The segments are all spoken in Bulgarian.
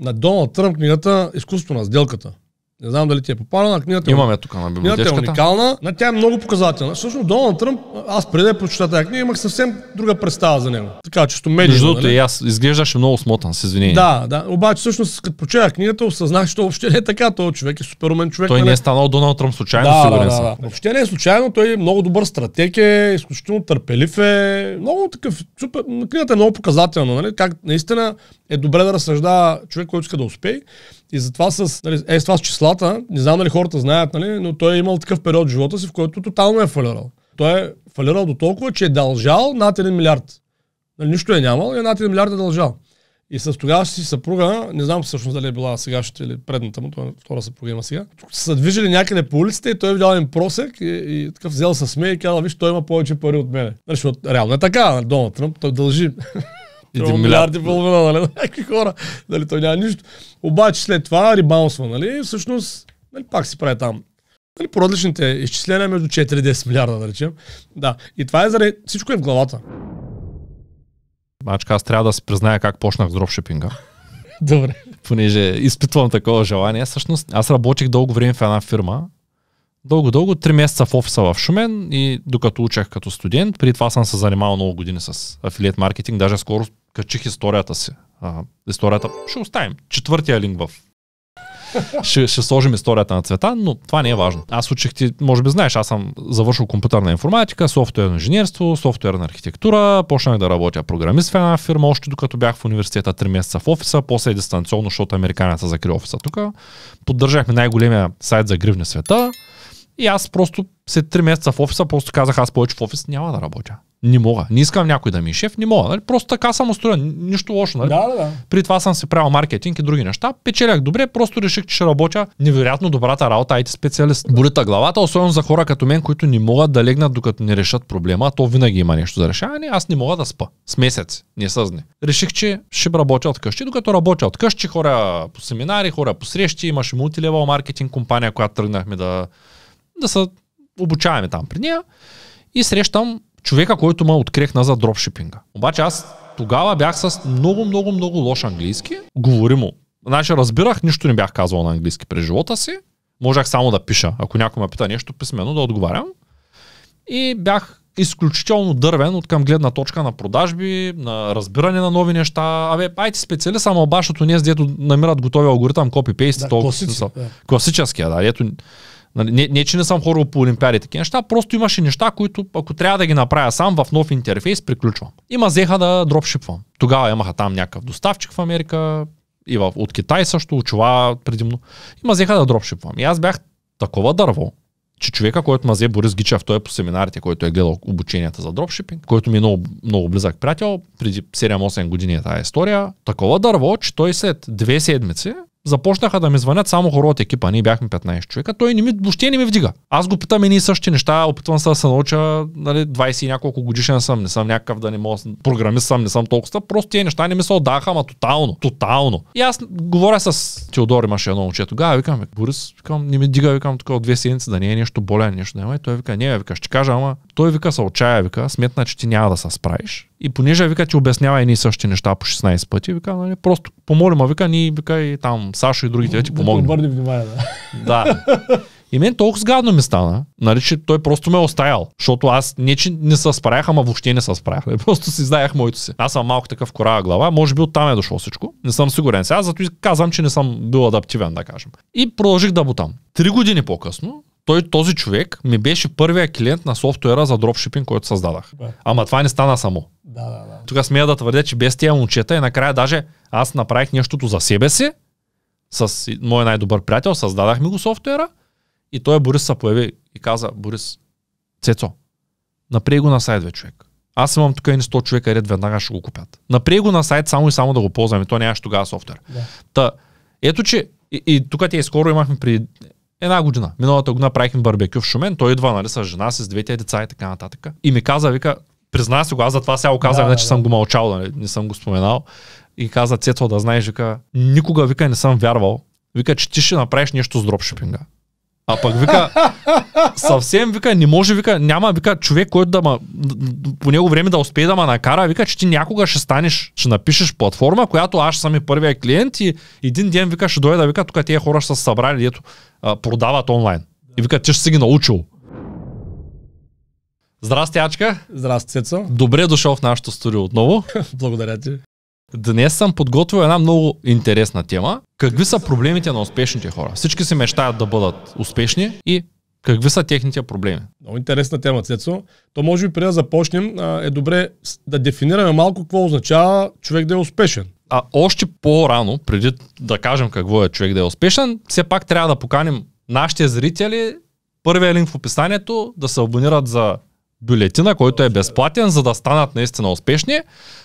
на Доналд Тръмп книгата изкуството на сделката. Не знам дали ти е попаднала е на книгата. Имаме тук на библиотеката. Книгата е уникална, Но тя е много показателна. Всъщност Доналд Тръмп, аз преди да прочета тази книга, имах съвсем друга представа за него. Така, чисто медийно. Между нали? другото, и аз изглеждаше много смотан, с извинение. Да, да. Обаче всъщност, като прочетах книгата, осъзнах, че въобще не е така. Той човек е суперумен човек. Той нали? не е станал Доналд Тръмп случайно, да, сигурен да, да, съм. Да, да. Въобще не е случайно. Той е много добър стратег, е изключително търпелив е. Много такъв. Супер... Книгата е много показателна, нали? Как наистина е добре да разсъждава човек, който иска да успее. И затова с, нали, е, с това с числата, не знам дали хората знаят, нали, но той е имал такъв период в живота си, в който тотално е фалирал. Той е фалирал до толкова, че е дължал над 1 милиард. Нали, нищо е нямал и над 1 милиард е дължал. И с тогава си съпруга, не знам всъщност дали е била сегашната или предната му, това е втора съпруга има сега, са движили някъде по улиците и той е видял един просек и, и такъв взел с смея и казал, виж, той има повече пари от мене. Значи, реално е така, Доналд Тръмп, той дължи Един милиард и половина, нали, някакви хора. Нали, то няма нищо. Обаче след това рибаунсва, нали, всъщност, нали, пак си прави там нали, по различните изчисления между 4 и 10 милиарда, да речем. Да, и това е заради всичко е в главата. Мачка значи, аз трябва да се призная как почнах с дропшипинга. Добре. Понеже изпитвам такова желание. Всъщност, аз работих дълго време в една фирма. Дълго-дълго, 3 месеца в офиса в Шумен и докато учех като студент, при това съм се занимавал много години с афилиет маркетинг, даже скоро качих историята си. А, историята ще оставим. Четвъртия линк в ще, ще сложим историята на цвета, но това не е важно. Аз учих ти, може би знаеш, аз съм завършил компютърна информатика, софтуерно инженерство, софтуерна архитектура, почнах да работя програмист в една фирма, още докато бях в университета 3 месеца в офиса, после дистанционно, защото американеца закри офиса тук. Поддържахме най-големия сайт за гривни света. И аз просто след 3 месеца в офиса просто казах, аз повече в офис няма да работя. Не мога. Не искам някой да ми е шеф, не мога. Нали? Просто така съм устроен. Нищо лошо. Нали? Да, да, да. При това съм си правил маркетинг и други неща. Печелях добре, просто реших, че ще работя невероятно добрата работа IT специалист. Да. Болита главата, особено за хора като мен, които не могат да легнат докато не решат проблема, а то винаги има нещо за решаване. Аз не мога да спа. С месец, не съзне. Реших, че ще работя от къщи. Докато работя от къщи, хора по семинари, хора по срещи, имаше мултилевал маркетинг компания, която тръгнахме да да се обучаваме там при нея и срещам човека, който ме открехна за дропшипинга. Обаче аз тогава бях с много, много, много лош английски. Говори му. Значи разбирах, нищо не бях казвал на английски през живота си. Можах само да пиша. Ако някой ме пита нещо писмено, да отговарям. И бях изключително дървен от към гледна точка на продажби, на разбиране на нови неща. Абе, айти специалист, само обаче ние с дето намират готови алгоритъм, копи-пейст, да, толкова класици, да. Класическия, да. Ето, Нали, не, не, че не съм хорал по олимпиади и такива неща, просто имаше неща, които ако трябва да ги направя сам в нов интерфейс, приключвам. И зеха да дропшипвам. Тогава имаха там някакъв доставчик в Америка, и в, от Китай също, чува предимно. Има зеха да дропшипвам. И аз бях такова дърво, че човека, който мазе Борис Гичев, той е по семинарите, който е гледал обученията за дропшипинг, който ми е много, много близък приятел, преди 7-8 години е тази история, такова дърво, че той след две седмици започнаха да ми звънят само хора от екипа. Ние бяхме 15 човека. Той не ми, въобще не ми вдига. Аз го питам едни ами, и същи неща. Опитвам се да се науча. Нали, 20 и няколко годишен съм. Не съм някакъв да не мога. Програмист съм, не съм толкова. Просто тези неща не ми се отдаха, ама тотално. Тотално. И аз говоря с Теодор, имаше едно момче. Тогава викам, «Е, Борис, викам, не ми дига, викам тук от две седмици да не е нещо болен, нещо няма. И той вика, не, вика, ще кажа, ама той вика, се отчая, вика, сметна, че ти няма да се справиш. И понеже, вика, ти обяснява едни и същи неща по 16 пъти, вика, нали, просто помолим, а вика, ни, вика, и там Сашо и другите да ти помогна. Да обърнем внимание, да. да. И мен толкова сгадно ми стана, нали, че той просто ме е оставял. Защото аз не, че не се справях, ама въобще не се справях. Е, просто си знаех моето си. Аз съм малко такъв корава глава, може би оттам е дошло всичко. Не съм сигурен сега, зато и казвам, че не съм бил адаптивен, да кажем. И продължих да бутам. Три години по-късно, той, този човек ми беше първия клиент на софтуера за дропшипинг, който създадах. Ама това не стана само. Да, да, да. Тук смея да твърдя, че без тия момчета и накрая даже аз направих нещото за себе си, с мой най-добър приятел, създадахме го софтуера и той Борис се появи и каза, Борис, Цецо, напрей го на сайт бе, човек. Аз имам тук един 100 човека, ред веднага ще го купят. Напрей го на сайт само и само да го ползваме. То нямаше тогава софтуер. Да. Та, ето че, и, и тук ти скоро имахме при една година. Миналата година правихме барбекю в Шумен. Той идва, нали, с жена си, с двете деца и така нататък. И ми каза, вика, Призна се го, аз затова сега го казах, да, не, че да. съм го мълчал, нали? не съм го споменал. И каза Цецо да знаеш, вика, никога вика не съм вярвал, вика, че ти ще направиш нещо с дропшипинга. А пък вика, съвсем вика, не може, вика, няма вика човек, който да ма, по него време да успее да ма накара, вика, че ти някога ще станеш, ще напишеш платформа, която аз съм и първия клиент и един ден вика ще дойда, вика, тук тия хора ще са събрали, ето, продават онлайн. И вика, ти ще си ги научил. Здрасти, Ачка! Здрасти, Цецо! Добре дошъл в нашото студио отново. Благодаря ти. Днес съм подготвил една много интересна тема. Какви са проблемите на успешните хора? Всички се мечтаят да бъдат успешни и какви са техните проблеми? Много интересна тема, Цецо. То може би преди да започнем, е добре да дефинираме малко какво означава човек да е успешен. А още по-рано, преди да кажем какво е човек да е успешен, все пак трябва да поканим нашите зрители първия линк в описанието, да се абонират за бюлетина, който е безплатен, за да станат наистина успешни.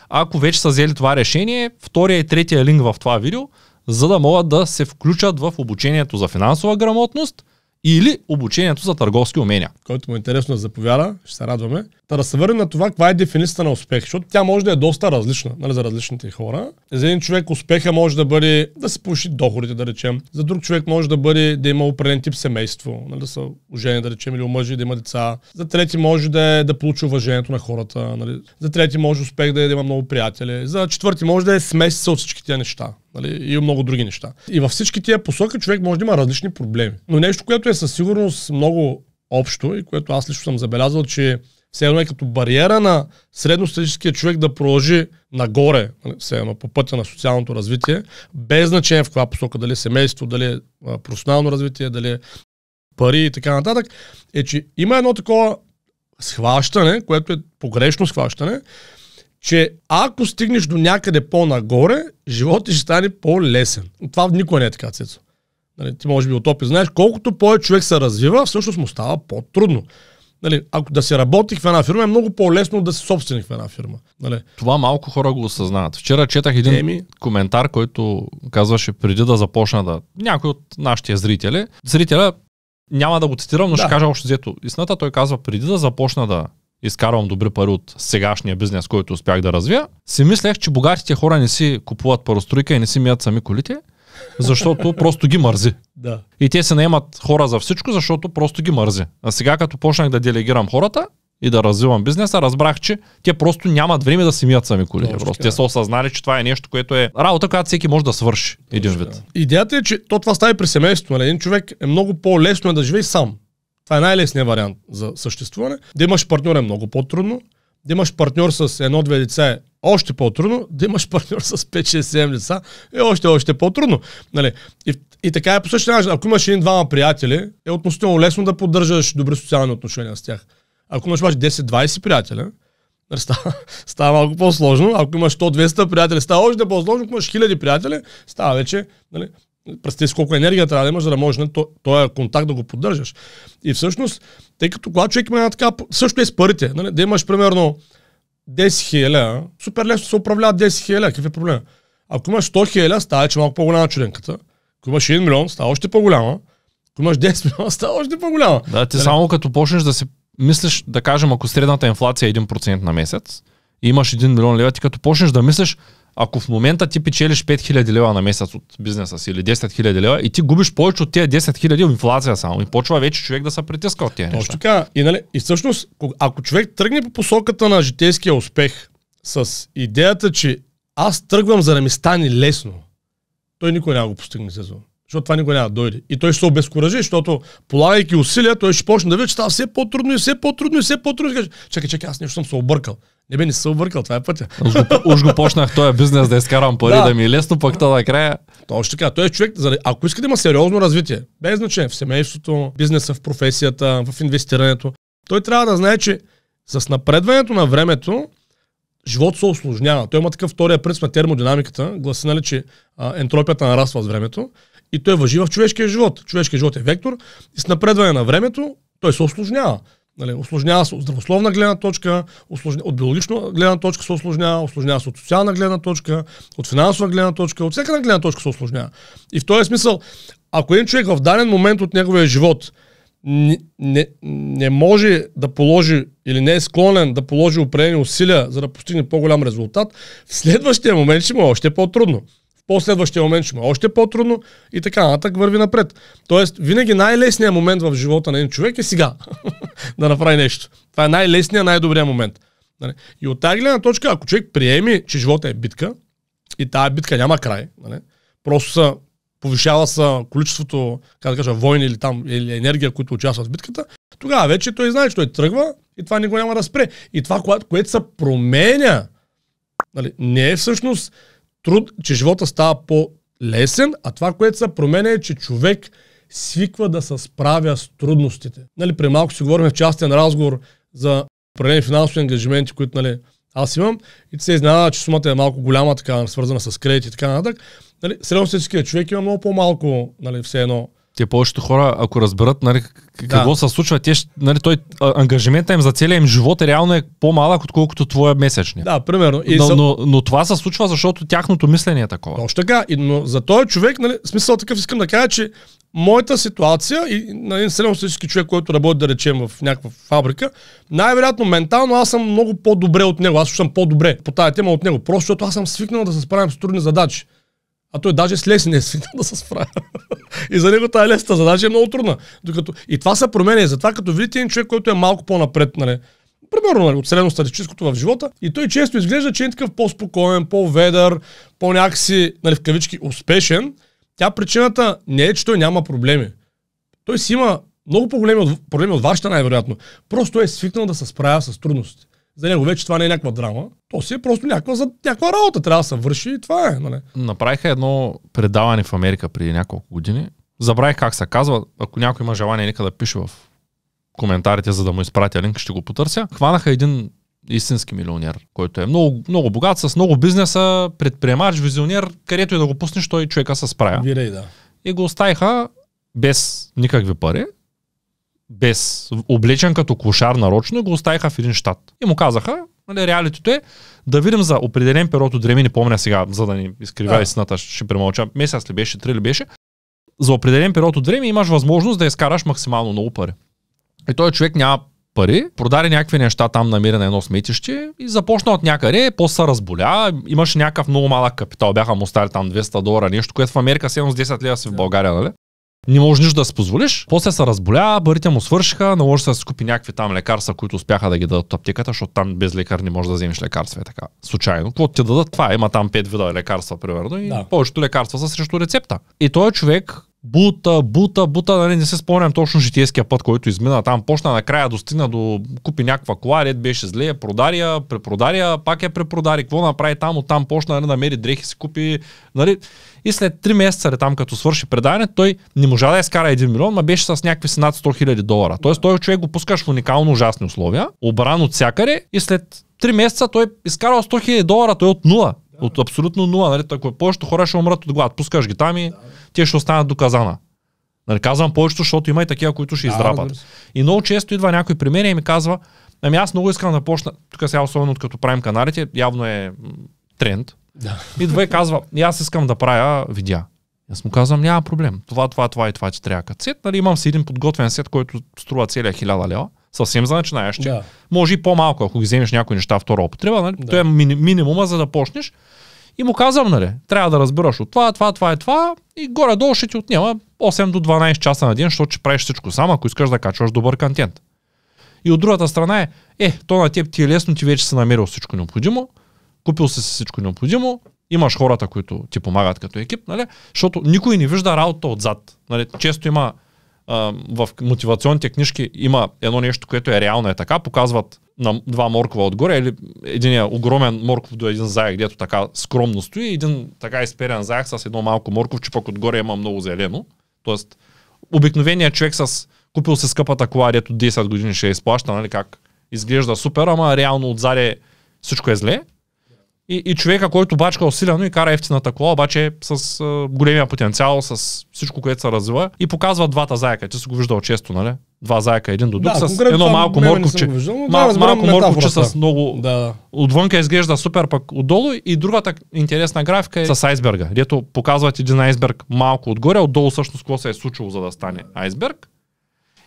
Ако вече са взели това решение, втория и третия линк в това видео, за да могат да се включат в обучението за финансова грамотност или обучението за търговски умения. Който му е интересно да заповяда, ще се радваме. Та да се върнем на това, каква е дефиницията на успех, защото тя може да е доста различна нали, за различните хора. За един човек успеха може да бъде да се повиши доходите, да речем. За друг човек може да бъде да има определен тип семейство, нали, да са ожени, да речем, или омъжи, да има деца. За трети може да е да получи уважението на хората. Нали. За трети може успех да е да има много приятели. За четвърти може да е смесица от всички тези неща нали, и много други неща. И във всички тия посока човек може да има различни проблеми. Но нещо, което е със сигурност много общо и което аз лично съм забелязал, че все едно е като бариера на средностатическия човек да продължи нагоре, нали, все едно по пътя на социалното развитие, без значение в коя посока, дали е семейство, дали е професионално развитие, дали е пари и така нататък, е, че има едно такова схващане, което е погрешно схващане, че ако стигнеш до някъде по-нагоре, животът ще стане по-лесен. Това никога не е така, Цецо. Нали, ти може би от опит знаеш, колкото повече човек се развива, всъщност му става по-трудно. Нали, ако да се работи в една фирма, е много по-лесно да си собственик в една фирма. Нали. Това малко хора го осъзнават. Вчера четах един Еми... коментар, който казваше преди да започна да... Някой от нашите зрители. Зрителя няма да го цитирам, но да. ще кажа още взето исната, Той казва, преди да започна да изкарвам добри пари от сегашния бизнес, който успях да развия, си мислех, че богатите хора не си купуват паростройка и не си мият сами колите, защото просто ги мързи. Да. И те се наемат хора за всичко, защото просто ги мързи. А сега като почнах да делегирам хората, и да развивам бизнеса, разбрах, че те просто нямат време да си мият сами коли. Точно, просто те са осъзнали, че това е нещо, което е работа, която всеки може да свърши Точно, един вид. Идеята е, че то това става и при семейството. Нали? Един човек е много по-лесно е да живее сам. Това е най-лесният вариант за съществуване. Да имаш партньор е много по-трудно. Да имаш партньор с едно-две деца е още по-трудно. Да имаш партньор с 5-6-7 деца е още, още по-трудно. Нали? И и така е по същия начин. Ако имаш един-двама приятели, е относително лесно да поддържаш добри социални отношения с тях. Ако имаш обаче 10-20 приятеля, нали, става, става малко по-сложно. Ако имаш 100-200 приятели, става още по-сложно. Ако имаш 1000 приятели, става вече нали, Представи си колко енергия трябва да имаш, за да можеш нали, то, този е контакт да го поддържаш. И всъщност, тъй като когато човек има една така, също е с парите, нали? да имаш примерно 10 хиляди, супер лесно се управлява 10 хиляди. какъв е проблема? Ако имаш 100 хиляди, става, че малко по-голяма чуденката. Ако имаш 1 милион, става още по-голяма. Ако имаш 10 милиона, става още по-голяма. Да, ти да, нали? само като почнеш да си мислиш, да кажем, ако средната инфлация е 1% на месец, и имаш 1 милион лева, ти като почнеш да мислиш, ако в момента ти печелиш 5000 лева на месец от бизнеса си или 10 000 лева и ти губиш повече от тези 10 000 инфлация само и почва вече човек да се притиска от тези Точно неща. така. И, нали, и всъщност, ако човек тръгне по посоката на житейския успех с идеята, че аз тръгвам за да ми стане лесно, той никой няма го постигне сезон. Защото това никой няма да дойде. И той ще се обезкуражи, защото полагайки усилия, той ще почне да види, че става все по-трудно и все по-трудно и все по-трудно. Каже, чакай, чакай, аз нещо съм се объркал. Не бе, не се объркал, това е пътя. Уж го, уж го почнах този бизнес да изкарам пари, да. да ми е лесно, пък то накрая. Е Точно така. Той е човек, ако иска да има сериозно развитие, без значение в семейството, бизнеса, в професията, в инвестирането, той трябва да знае, че с напредването на времето живот се осложнява. Той има такъв втория принцип на термодинамиката, гласи, нали, че а, ентропията нараства с времето и той въжи в човешкия живот. Човешкият живот е вектор и с напредване на времето той се осложнява. Нали, осложнява се от здравословна гледна точка, осложня, от биологична гледна точка се осложнява, осложнява се от социална гледна точка, от финансова гледна точка, от всяка гледна точка се осложнява. И в този смисъл, ако един човек в даден момент от неговия живот не, не, може да положи или не е склонен да положи определени усилия, за да постигне по-голям резултат, в следващия момент ще му е още по-трудно. В последващия момент ще му е още по-трудно и така нататък върви напред. Тоест, винаги най-лесният момент в живота на един човек е сега да направи нещо. Това е най-лесният, най-добрият момент. Нали? И от тази гледна точка, ако човек приеми, че живота е битка и тази битка няма край, нали? просто са повишава се количеството, как да кажа, войни или там или енергия, които участват в битката, тогава вече той знае, че той тръгва и това никога няма да спре. И това, което, което се променя, нали, не е всъщност труд, че живота става по-лесен, а това, което се променя е, че човек свиква да се справя с трудностите. Нали, при малко си говорим в частен разговор за определени финансови ангажименти, които нали, аз имам и ти се изненада, че сумата е малко голяма, така, свързана с кредит и така нататък нали, средностатическия човек има много по-малко, нали, все едно. Те повечето хора, ако разберат нали, какво да. се случва, те, нали, той, ангажимента им за целия им живот е реално е по-малък, отколкото твоя месечния. Да, примерно. И но, за... но, но, това се случва, защото тяхното мислене е такова. Точно така. И, но за този човек, нали, смисъл такъв искам да кажа, че моята ситуация и на един средностатически човек, който работи, да речем, в някаква фабрика, най-вероятно ментално аз съм много по-добре от него. Аз съм по-добре по тази тема от него. Просто защото аз съм свикнал да се справям с трудни задачи. А той даже с лес е свикнал да се справя. и за него тази лесната задача е много трудна. Докато... И това се променя. И затова като видите един човек, който е малко по-напред, нали, примерно нали, от статистическото в живота, и той често изглежда, че е такъв по-спокоен, по-ведър, по-някакси, нали, в кавички, успешен, тя причината не е, че той няма проблеми. Той си има много по-големи от, проблеми от вашата най-вероятно. Просто е свикнал да се справя с трудности за него вече това не е някаква драма. То си е просто някаква, за някаква работа трябва да се върши и това е. Нали? Направиха едно предаване в Америка преди няколко години. Забравих как се казва. Ако някой има желание, нека да пише в коментарите, за да му изпратя линк, ще го потърся. Хванаха един истински милионер, който е много, много богат, с много бизнеса, предприемач, визионер, където и да го пуснеш, той човека се справя. Вирей, да. И го оставиха без никакви пари без облечен като клошар нарочно и го оставиха в един щат. И му казаха, нали, реалитето е да видим за определен период от време, не помня сега, за да ни изкривя истината, ще премълча, месец ли беше, три ли беше, за определен период от време имаш възможност да изкараш максимално много пари. И този човек няма пари, продаде някакви неща там, намира на едно сметище и започна от някъде, после се разболя, Имаш някакъв много малък капитал, бяха му стали там 200 долара, нещо, което в Америка с 10 лева си в България, нали? не можеш нищо да си позволиш. После се разболя, парите му свършиха, наложи се да си купи някакви там лекарства, които успяха да ги дадат от аптеката, защото там без лекар не можеш да вземеш лекарства и така. Случайно. Какво ти дадат това? Е, има там пет вида лекарства, примерно, и да. повечето лекарства са срещу рецепта. И той човек бута, бута, бута, нали, не се спомням точно житейския път, който измина там. Почна накрая, достигна до купи някаква кола, ред беше зле, продаря, препродаря, пак я препродари, какво направи там, оттам почна нали, намери дрехи, си купи, нали, и след 3 месеца ли там, като свърши предаване, той не можа да изкара 1 милион, ма беше с някакви си над 100 хиляди долара. Тоест той човек го пускаш в уникално ужасни условия, обран от всякъде и след 3 месеца той изкарал 100 хиляди долара, той е от нула. От абсолютно нула, нали? Ако е повечето хора ще умрат от глад, пускаш ги там и те ще останат до казана. Нали, казвам повечето, защото има и такива, които ще да, издрапат. Да, да. И много често идва някой при мен и ми казва, ами аз много искам да почна, тук сега особено като правим каналите, явно е тренд, да. Идва и казва, аз искам да правя видеа. Аз му казвам, няма проблем. Това, това, това и това ти трябва като сет. Нали, имам си един подготвен сет, който струва целия хиляда лева. Съвсем за начинаещи. Да. Може и по-малко, ако ги вземеш някои неща втора употреба. Нали? Да. То е мини, минимума, за да почнеш. И му казвам, нали, трябва да разбираш от това, това, това и това. И горе-долу ще ти отнема 8 до 12 часа на ден, защото ще правиш всичко сам, ако искаш да качваш добър контент. И от другата страна е, е, то на теб ти е лесно, ти вече си намерил всичко необходимо купил си всичко необходимо, имаш хората, които ти помагат като екип, нали? защото никой не вижда работа отзад. Нали? Често има а, в мотивационните книжки има едно нещо, което е реално е така, показват на два моркова отгоре, или един огромен морков до един заек, дето така скромно стои, и един така изперен заек с едно малко морковче, пък отгоре има много зелено. Тоест, обикновеният човек с купил се скъпата кола, дето 10 години ще изплаща, нали как изглежда супер, ама реално отзаде всичко е зле. И, и човека, който бачка усилено и кара ефтината кола, обаче с а, големия потенциал, с всичко, което се развива и показва двата зайка. Ти си го виждал често, нали? Два зайка, един до друг, да, с едно малко морковче. мал, да, малко морковче с много... Да, да. Отвънка изглежда супер, пък отдолу. И другата интересна графика е с айсберга, дето показват един айсберг малко отгоре, отдолу всъщност какво се е случило, за да стане айсберг.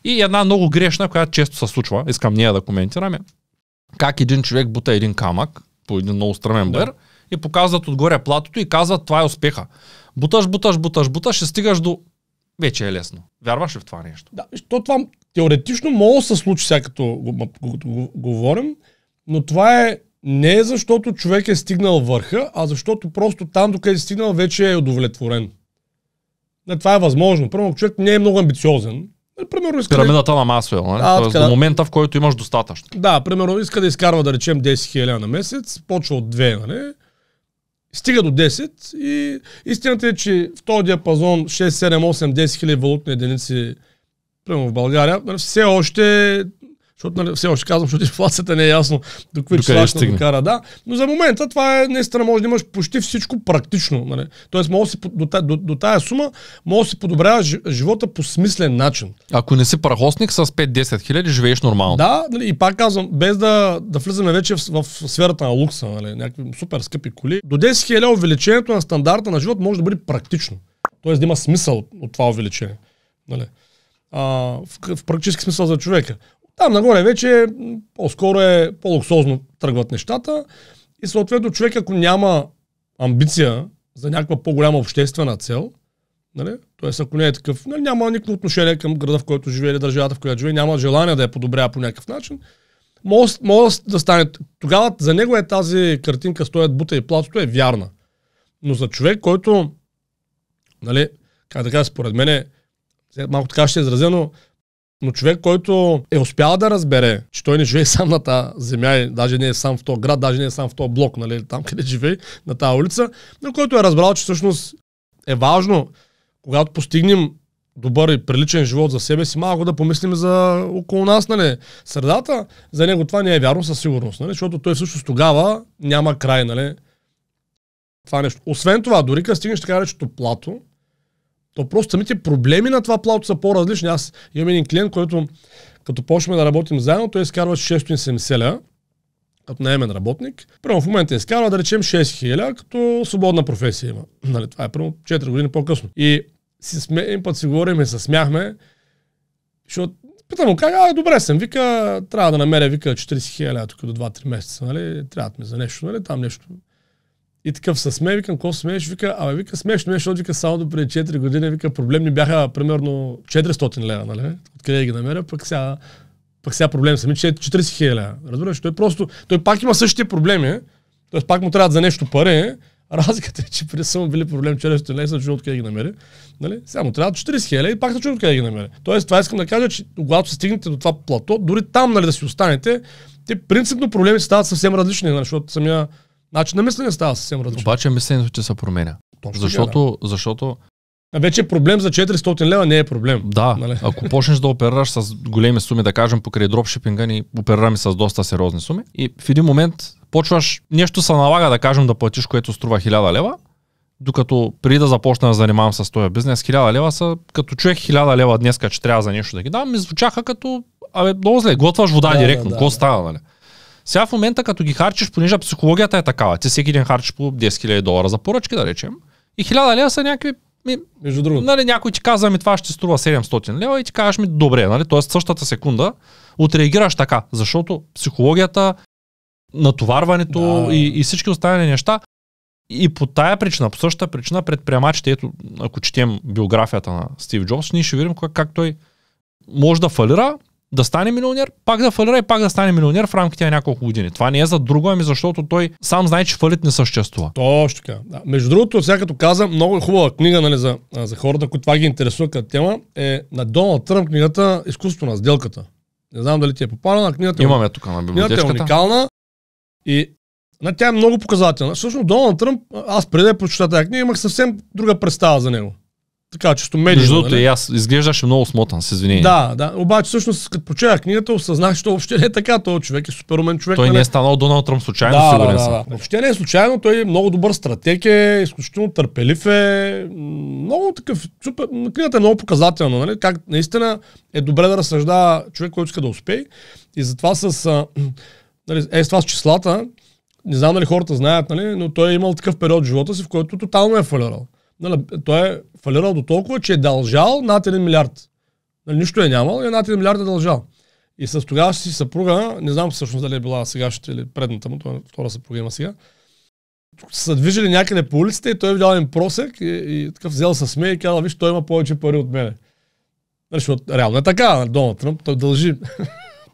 И една много грешна, която често се случва, искам ние да коментираме. Как един човек бута един камък, по един много стръмен бър, да. и показват отгоре платото и казват това е успеха. Буташ, буташ, буташ, буташ ще стигаш до... Вече е лесно. Вярваш ли в това нещо? Да, то това теоретично мога да се случи сега като говорим, но това е не защото човек е стигнал върха, а защото просто там, докъде е стигнал, вече е удовлетворен. Не, това е възможно. Първо, човек не е много амбициозен, Примерно иска Пирамидата да... на Масвел, нали? А, Тоест, така, до момента, в който имаш достатъчно. Да, примерно иска да изкарва, да речем, 10 000 на месец, почва от 2, нали? Стига до 10 и истината е, че в този диапазон 6, 7, 8, 10 хиляди валутни единици, примерно в България, нали, все още защото нали, все още казвам, защото инфлацията не е ясно до кои числа ще го кара. Да. Но за момента това е наистина може да имаш почти всичко практично. Нали? Тоест може си, до, до, до тая сума може да си подобрява живота по смислен начин. Ако не си прахосник с 5-10 хиляди, живееш нормално. Да, нали, и пак казвам, без да, да влизаме вече в, в сферата на лукса, нали, някакви супер скъпи коли, до 10 хиляди увеличението на стандарта на живот може да бъде практично. Тоест да има смисъл от, от това увеличение. Нали? а, в, в практически смисъл за човека. Там нагоре вече по-скоро е по-луксозно тръгват нещата и съответно човек, ако няма амбиция за някаква по-голяма обществена цел, нали? т.е. ако не е такъв, нали, няма никакво отношение към града, в който живее или държавата, в която живее, няма желание да я подобрява по някакъв начин, може, да стане. Тогава за него е тази картинка стоят бута и платото е вярна. Но за човек, който, нали, как да кажа, според мен е, малко така ще е изразено, но човек, който е успял да разбере, че той не живее сам на тази земя и даже не е сам в този град, даже не е сам в този блок, нали, там къде живее, на тази улица, но който е разбрал, че всъщност е важно, когато постигнем добър и приличен живот за себе си, малко да помислим за около нас, нали? Средата, за него това не е вярно със сигурност, нали? Защото той всъщност тогава няма край, нали? Това нещо. Освен това, дори като стигнеш така речето плато, то просто самите проблеми на това плато са по-различни. Аз имам един клиент, който като почваме да работим заедно, той изкарва 670 ля като наемен работник. Първо в момента изкарва, да речем, 6000, като свободна професия има. Нали, това е първо 4 години по-късно. И си сме, един път си говорим и се смяхме, защото питам му, как, а, добре съм, вика, трябва да намеря, вика, 40 хиляди тук до 2-3 месеца, нали, трябва да ми за нещо, нали, там нещо, и такъв се смее, викам, какво смееш? Вика, абе, вика, смешно беше, вика, само до преди 4 години, вика, проблемни бяха примерно 400 лева, нали? Откъде ги намеря, пък сега, пък сега проблем сами, че 40 хиляди лева. Разбираш, той просто, той пак има същите проблеми, т.е. пак му трябва за нещо пари, Разликата е, че преди са му били проблем 400 лева, се чудя откъде ги намери. Нали? Сега му трябва 40 хиляди и пак се чудя откъде ги намери. Тоест, това искам да кажа, че когато стигнете до това плато, дори там нали, да си останете, те принципно проблеми стават съвсем различни, нали, защото самия Значи на мислене става съвсем различно. Обаче мисленето ти се променя. Точно защото, да. защото... А вече проблем за 400 лева не е проблем. Да, нали? ако почнеш да оперираш с големи суми, да кажем покрай дропшипинга, ни оперираме с доста сериозни суми и в един момент почваш, нещо се налага да кажем да платиш, което струва 1000 лева, докато преди да започна да занимавам с този бизнес, 1000 лева са, като чуех 1000 лева днеска, че трябва за нещо да ги дам, ми звучаха като, абе, много зле, готваш вода да, директно, да, да, да, става, нали? Да. Сега в момента, като ги харчиш, понеже психологията е такава, ти всеки ден харчиш по 10 000 долара за поръчки, да речем, и 1000 лева са някакви ми, Между другото. Нали, някой ти казва, ми това ще струва 700 лева и ти казваш ми добре, нали? Тоест същата секунда отреагираш така, защото психологията, натоварването да. и, и всички останали неща и по тая причина, по същата причина предприемачите, ето, ако четем биографията на Стив Джобс, ние ще видим как, как той може да фалира, да стане милионер, пак да фалира и пак да стане милионер в рамките на няколко години. Това не е за друго, ами защото той сам знае, че фалит не съществува. Точно така. Да. Между другото, сега като каза, много е хубава книга нали, за, за хората, които това ги интересува като тема, е на Доналд Тръмп книгата Изкуството на сделката. Не знам дали ти е попадала, книгата е Имаме тук на библиотеката. Книгата е уникална и на тя е много показателна. Всъщност Доналд Тръмп, аз преди да прочета тази книга, имах съвсем друга представа за него така чисто медийно. Между другото, нали? и аз изглеждаше много смотан, с извинение. Да, да. Обаче всъщност, като прочетах книгата, осъзнах, че въобще не е така. Той човек е суперумен човек. Той не нали? е станал Доналд Тръмп случайно, да, сигурен да, да, съм. Да, да. Въобще не е случайно. Той е много добър стратег, е изключително търпелив е. Много такъв. Супер... Книгата е много показателна, нали? Как наистина е добре да разсъждава човек, който иска да успее. И затова с. А, нали, е, с това с числата, не знам дали хората знаят, нали, но той е имал такъв период в живота си, в който тотално е фалирал. Нали, той е фалирал до толкова, че е дължал над 1 милиард. Нали, нищо е нямал и над 1 милиард е дължал. И с тогава си съпруга, не знам всъщност дали е била сегашната или предната му, това е втора съпруга има сега, са движили някъде по улиците и той е видял един просек и, и такъв взел с смея и казал, виж, той има повече пари от мене. Нали, защото реално е така, нали, Доналд Тръмп, той дължи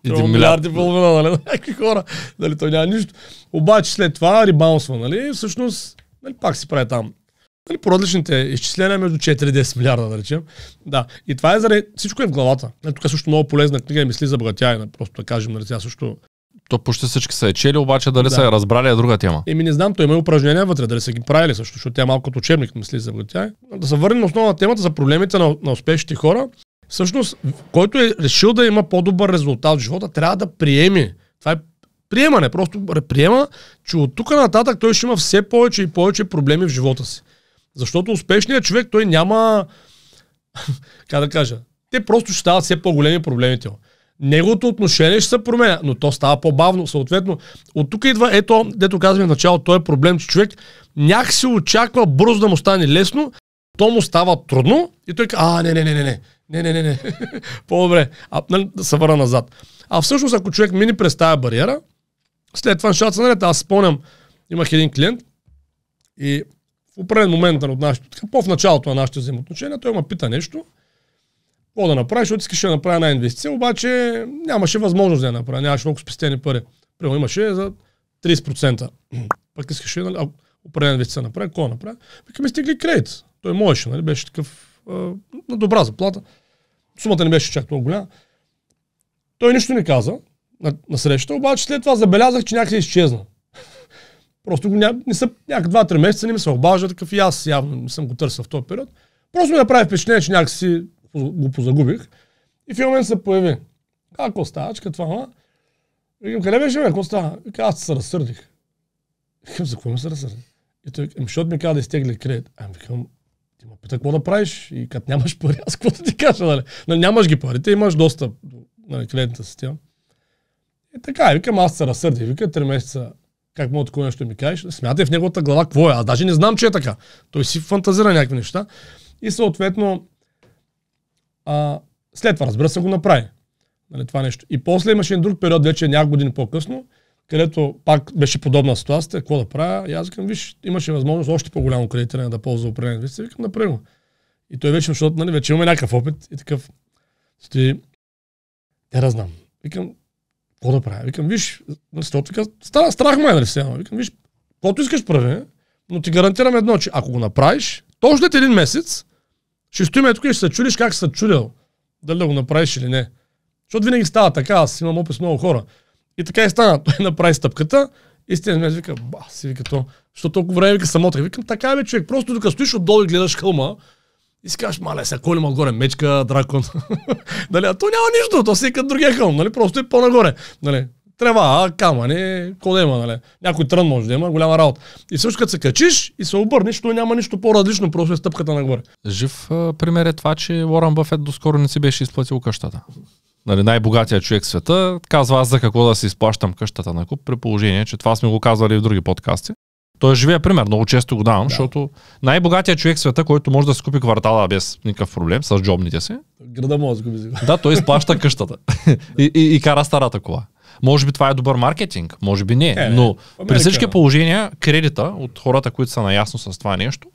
Един милиард и половина, нали, някакви хора, нали, той няма нищо. Обаче след това рибаунсва, нали, всъщност, нали, пак си прави там нали, по различните изчисления между 4 и 10 милиарда, да речем. Да. И това е заради всичко е в главата. Е, тук е също много полезна книга и Мисли за богатяйна, нали, просто да кажем, нали, също то почти всички са е чели, обаче дали да. са е разбрали е друга тема. Еми не знам, той има упражнения вътре, дали са ги правили също, защото тя е малко като учебник, мисли за тя. Да се върнем на основна темата за проблемите на, на успешните хора. Всъщност, който е решил да има по-добър резултат в живота, трябва да приеме. Това е приемане, просто приема, че от тук нататък той ще има все повече и повече проблеми в живота си. Защото успешният човек, той няма, как да кажа, те просто ще стават все по-големи проблемите. Неговото отношение ще се променя, но то става по-бавно. Съответно, от тук идва, ето, дето казваме в началото, той е проблем, че човек някакси очаква бързо да му стане лесно, то му става трудно и той казва, а, не, не, не, не, не, не, не, не, не, по-добре, а, нали, да се върна назад. А всъщност, ако човек мини през тази бариера, след това нещата са наред. Нали, аз спомням, имах един клиент и в определен момент от нашето, така, по-в началото на нашите взаимоотношения, той ме пита нещо, какво да направиш, защото искаше да направя една инвестиция, обаче нямаше възможност да я направя, нямаше много спестени пари. Примерно имаше за 30%. Пък искаше, нали, а, инвестиция направя, какво направя? ми стигли кредит. Той можеше, нали, беше такъв а, на добра заплата. Сумата не беше чак толкова голяма. Той нищо не каза на, на среща, обаче след това забелязах, че някъде изчезна. Просто го ня... не са, някак два-три месеца не ми се обажда, такъв и аз явно не съм го търсил в този период. Просто ми направи впечатление, че някакси го позагубих. И в един момент се появи. Какво става? Че това, ма? Викам, къде беше, ме? Какво става? аз се разсърдих. Викам, за какво ми се разсърдих? И той, ами, защото ми каза да изтегли кредит. Ами, викам, ти ме пита какво да правиш и като нямаш пари, аз какво да ти кажа, нали? Но нали, нямаш ги парите, имаш достъп до нали, кредитната система. И така, викам, аз се разсърдих. Вика, три месеца как мога такова нещо ми кажеш? Смятай в неговата глава какво е. Аз даже не знам, че е така. Той си фантазира някакви неща. И съответно, а, след това, разбира се, го направи. Нали, това нещо. И после имаше един друг период, вече няколко години по-късно, където пак беше подобна ситуация, какво да правя. И аз казвам, виж, имаше възможност още по-голямо кредитиране да ползва определен вид. Викам, направи го. И той вече, защото нали, вече имаме някакъв опит и такъв. Стои. Не разнам. знам. Викам, какво да правя? Викам, виж, защото нали, така, страх, страх ме е, нали сега? Викам, виж, каквото искаш прави, но ти гарантирам едно, че ако го направиш, точно след един месец, ще стоим тук и ще се чудиш как се чудил. Дали да го направиш или не. Защото винаги става така, аз имам опис много хора. И така и стана. Той направи стъпката и ме вика, ба, си вика то. Защото толкова време вика самотък. Викам, така е, бе човек, просто докато стоиш отдолу и гледаш хълма, и си кажеш, мале, сега кой има отгоре? Мечка, дракон. нали, а то няма нищо, то си е като другия хълм, нали? Просто е по-нагоре. Нали? Трева, камъни, е, коде има, нали? Някой трън може да има, голяма работа. И също като се качиш и се обърнеш, то няма нищо по-различно, просто е стъпката нагоре. Жив пример е това, че Уорън Бъфет доскоро не си беше изплатил къщата. Нали, най-богатия човек в света казва аз за какво да си изплащам къщата на куп, при положение, че това сме го казвали и в други подкасти. Той живее пример, много често го давам, да. защото най-богатия човек в света, който може да си купи квартала без никакъв проблем, с джобните си. Града може да купи. Да, той изплаща къщата и, и, и кара старата кола. Може би това е добър маркетинг, може би не, е, но Америка, при всички е. положения кредита от хората, които са наясно с това нещо,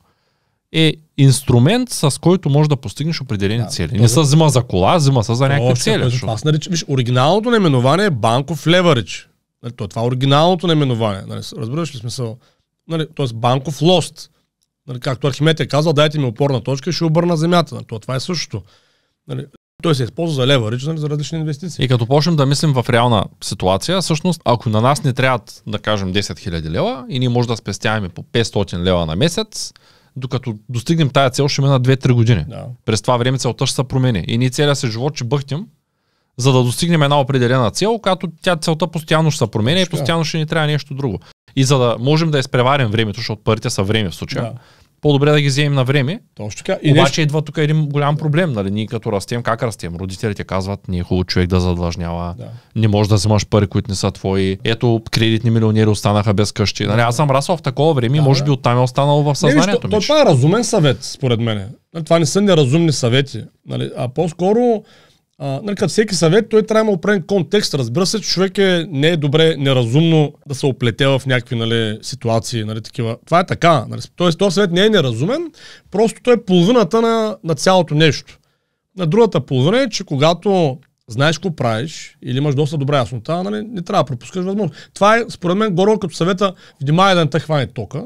е инструмент, с който можеш да постигнеш определени да, цели. Не се взима за кола, взима се за някакви О, цели. Е, аз наричам, виж, оригиналното наименование е банков леверидж. Нали, това е оригиналното наименование. Нали, разбираш ли смисъл? нали, т.е. банков лост. Нали, както Архимед е казал, дайте ми опорна точка и ще обърна земята. Нали, това е същото. Нали, той се използва за леверидж нали, за различни инвестиции. И като почнем да мислим в реална ситуация, всъщност, ако на нас не трябват, да кажем, 10 000 лева и ние може да спестяваме по 500 лева на месец, докато достигнем тая цел, ще мина 2-3 години. Да. През това време целта ще се промени. И ние целият се живот ще бъхтим, за да достигнем една определена цел, като тя целта постоянно ще се променя и постоянно ще ни трябва нещо друго. И за да можем да изпреварим времето, защото парите са време в случая, да. по-добре да ги вземем на време. Точно така. И Обаче идва тук един голям проблем, нали? Ние като растем, как растем? Родителите казват, не е хубаво човек да задлъжнява, да. не можеш да вземаш пари, които не са твои. Ето, кредитни милионери останаха без къщи. Нали? Аз съм расъл в такова време, да, може би оттам е останало в съзнанието. Не, то, това е разумен съвет, според мен. Нали, това не са неразумни съвети. Нали? А по-скоро нали, като всеки съвет, той трябва да има определен контекст. Разбира се, че човек е, не е добре, неразумно да се оплете в някакви нали, ситуации. Нали, такива. Това е така. Нали. Тоест, този съвет не е неразумен, просто той е половината на, на цялото нещо. На другата половина е, че когато знаеш какво правиш или имаш доста добра яснота, нали, не трябва да пропускаш възможност. Това е, според мен, горе като съвета, внимай да не те хване тока,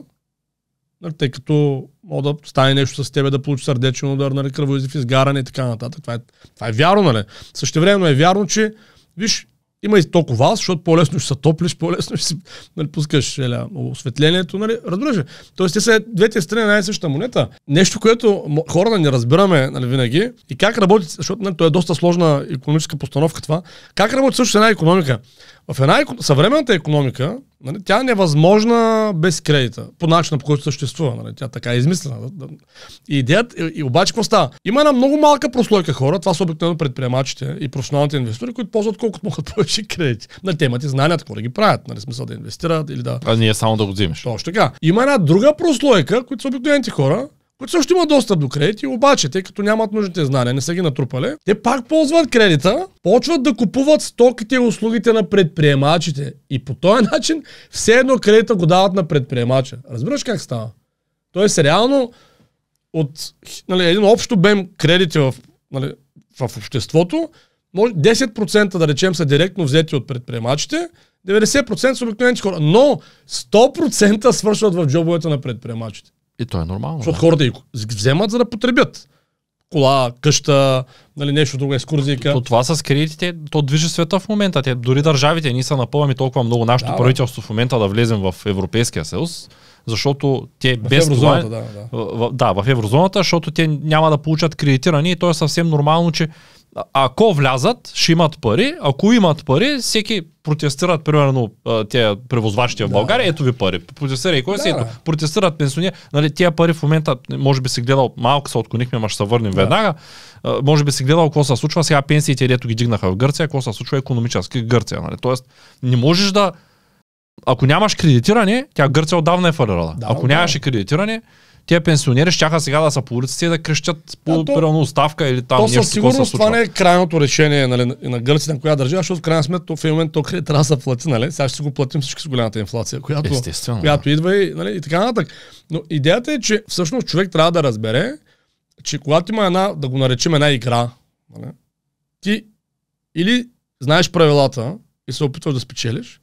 Нали, тъй като мога да стане нещо с тебе, да получи сърдечен удар, нали, кръвоизлив, изгаране и така нататък. Това е, това е вярно, нали? Също време е вярно, че, виж, има и толкова вас, защото по-лесно ще се топлиш, по-лесно ще си нали, пускаш еля, осветлението, нали, разбираш Тоест, те са двете страни на най-съща монета. Нещо, което хората не разбираме нали, винаги и как работи, защото нали, то е доста сложна економическа постановка това, как работи също една економика. В една съвременната економика, нали, тя е невъзможна без кредита, по начина по който съществува. Нали, тя така е измислена. И идеята, и, и обаче какво става? Има една много малка прослойка хора, това са обикновено предприемачите и професионалните инвеститори, които ползват колкото могат повече кредити. Нали, те имат и знанията, какво да ги правят, нали, смисъл да инвестират или да. А ние само да го взимаш. Точно така. Има една друга прослойка, които са обикновените хора, които също имат достъп до кредити, обаче, тъй като нямат нужните знания, не са ги натрупали, те пак ползват кредита, почват да купуват стоките и услугите на предприемачите. И по този начин все едно кредита го дават на предприемача. Разбираш как става? Тоест, реално, от нали, един общо бем кредити в, нали, в обществото, 10% да речем са директно взети от предприемачите, 90% са обикновените хора, но 100% свършват в джобовете на предприемачите. И то е нормално. Защото да. хората ги вземат, за да потребят. Кола, къща, нали, нещо друго, екскурзия. То, това с кредитите, то движи света в момента. Те, дори държавите ни са напълваме толкова много нашето да, правителство в момента да влезем в Европейския съюз, защото те в без това... Е- да, да. В, да, в еврозоната, защото те няма да получат кредитиране и то е съвсем нормално, че ако влязат, ще имат пари. Ако имат пари, всеки протестират, примерно, тези превозвачите да. в България, ето ви пари. Протестира и кой да. си, е ето. Протестират пенсионери. Нали, тия пари в момента, може би си гледал, малко се отклонихме, ама ще се върнем да. веднага. А, може би си гледал какво се случва. Сега пенсиите, дето ги дигнаха в Гърция, какво се случва економически в Гърция. Нали? Тоест, не можеш да. Ако нямаш кредитиране, тя Гърция отдавна е фалирала. Да, ако да. нямаше кредитиране, тия пенсионери ще сега да са по улиците и да крещят по първо оставка или там. То със сигурност това не е крайното решение нали, на Гърция, на коя държава, защото в крайна сметка в един момент то трябва да се плати, нали? Сега ще си го платим всички с голямата инфлация, която, която да. идва и, нали, и така нататък. Но идеята е, че всъщност човек трябва да разбере, че когато има една, да го наречем една игра, нали, ти или знаеш правилата и се опитваш да спечелиш,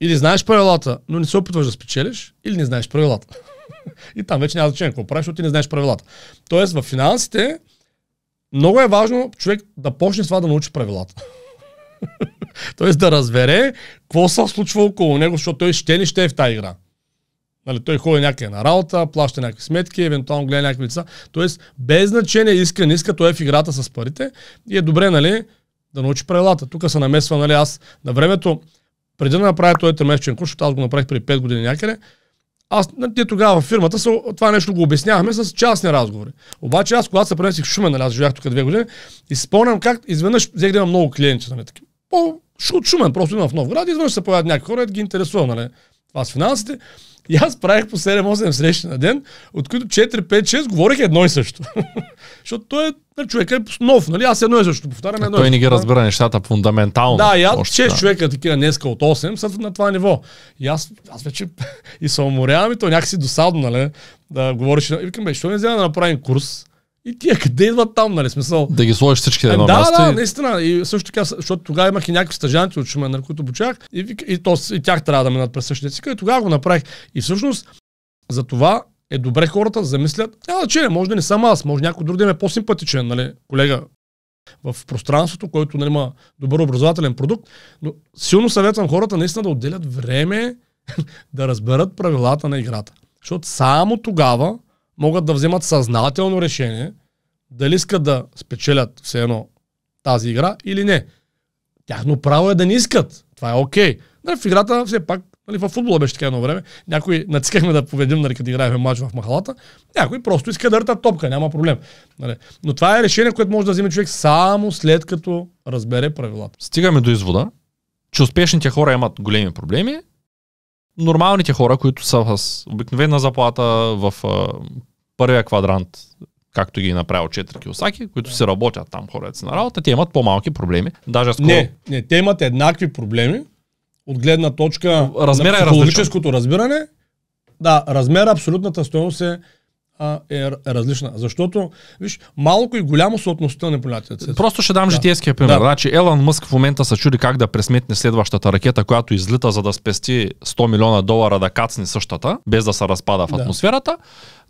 или знаеш правилата, но не се опитваш да спечелиш, или не знаеш правилата. И там вече няма значение какво правиш, защото ти не знаеш правилата. Тоест, в финансите много е важно човек да почне с това да научи правилата. Тоест да разбере какво се случва около него, защото той ще ли ще е в тази игра. Нали, той ходи някъде на работа, плаща някакви сметки, евентуално гледа някакви лица. Тоест, без значение иска, не иска, той е в играта с парите и е добре, нали, да научи правилата. Тук се намесва, нали, аз на времето, преди да направя този тримесечен курс, защото аз го направих преди 5 години някъде, аз, те тогава в фирмата са, това нещо го обяснявахме с частни разговори. Обаче аз, когато се пренесих в Шумен, нали, аз живях тук две години, изпълням как изведнъж взех да имам много клиенти, нали, По, Шумен, просто имам в Новград, изведнъж се появят някакви хора, да ги интересува, нали, това с финансите. И аз правих по 7-8 срещи на ден, от които 4-5-6 говорих едно и също. Защото той е на нали, човека е нов, нали? Аз едно и също повтарям едно. Той не ги разбира нещата фундаментално. Да, и аз 6 да. човека е такива днеска от 8 са на това ниво. И аз, аз вече и се уморявам и то някакси досадно, нали? Да говориш. И викам, бе, що не взема да направим курс? И тия къде идват там, нали смисъл? Да ги сложиш всички на едно да, място. Да, да, наистина. И също така, защото тогава имах и някакви стажанти от Шумен, на нали, които обучах и, и, то, и тях трябва да минат през същия цикъл. И тогава го направих. И всъщност за това е добре хората да замислят, а, че не, може да не съм аз, може някой друг да им е по-симпатичен, нали, колега в пространството, който нали, има добър образователен продукт. Но силно съветвам хората наистина да отделят време да разберат правилата на играта. Защото само тогава могат да вземат съзнателно решение дали искат да спечелят все едно тази игра или не. Тяхно право е да не искат. Това е окей. Okay. Нали, в играта все пак, нали, в футбола беше така едно време, някои натискахме да победим, нали, като играехме матч в махалата, някой просто иска да ръртат топка, няма проблем. Нали. Но това е решение, което може да вземе човек само след като разбере правилата. Стигаме до извода, че успешните хора имат големи проблеми, нормалните хора, които са с обикновена заплата в първия квадрант, както ги е направил 4 килосаки, които да. се работят там хората си на работа, те имат по-малки проблеми. Даже скоро... Не, не, те имат еднакви проблеми от гледна точка Размера е на психологическото е разбиране. Да, размер, абсолютната стоеност е а, е, е различна. Защото, виж, малко и голямо са относителни на понятията. Просто ще дам да. житейския пример. Да. Значи, Елан Мъск в момента се чуди как да пресметне следващата ракета, която излита, за да спести 100 милиона долара да кацне същата, без да се разпада в атмосферата. Да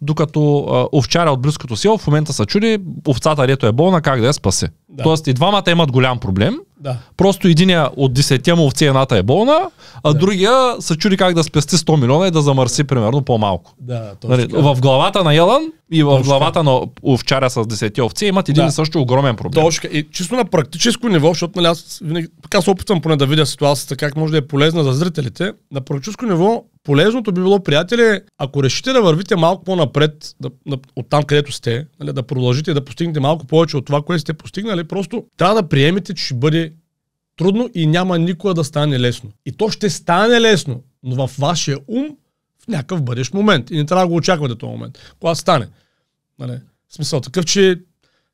докато а, овчаря от близкото село в момента се чуди овцата, дето е болна, как да я спаси. Да. Тоест и двамата имат голям проблем. Да. Просто единия от десетия му овци едната е болна, а да. другия се чуди как да спести 100 милиона и да замърси примерно по-малко. Да, нали, в главата на Елан и в Точка. главата на овчаря с 10 овци имат един да. и също огромен проблем. Точка. И чисто на практическо ниво, защото нали, аз винаги така се опитвам поне да видя ситуацията, как може да е полезна за зрителите. На практическо ниво, полезното би било, приятели, ако решите да вървите малко по-напред да, да, от там, където сте, нали, да продължите да постигнете малко повече от това, което сте постигнали, просто трябва да приемете, че ще бъде трудно и няма никога да стане лесно. И то ще стане лесно, но във вашия ум някакъв бъдещ момент. И не трябва да го очаквате този момент. Кога стане? Нали? В смисъл такъв, че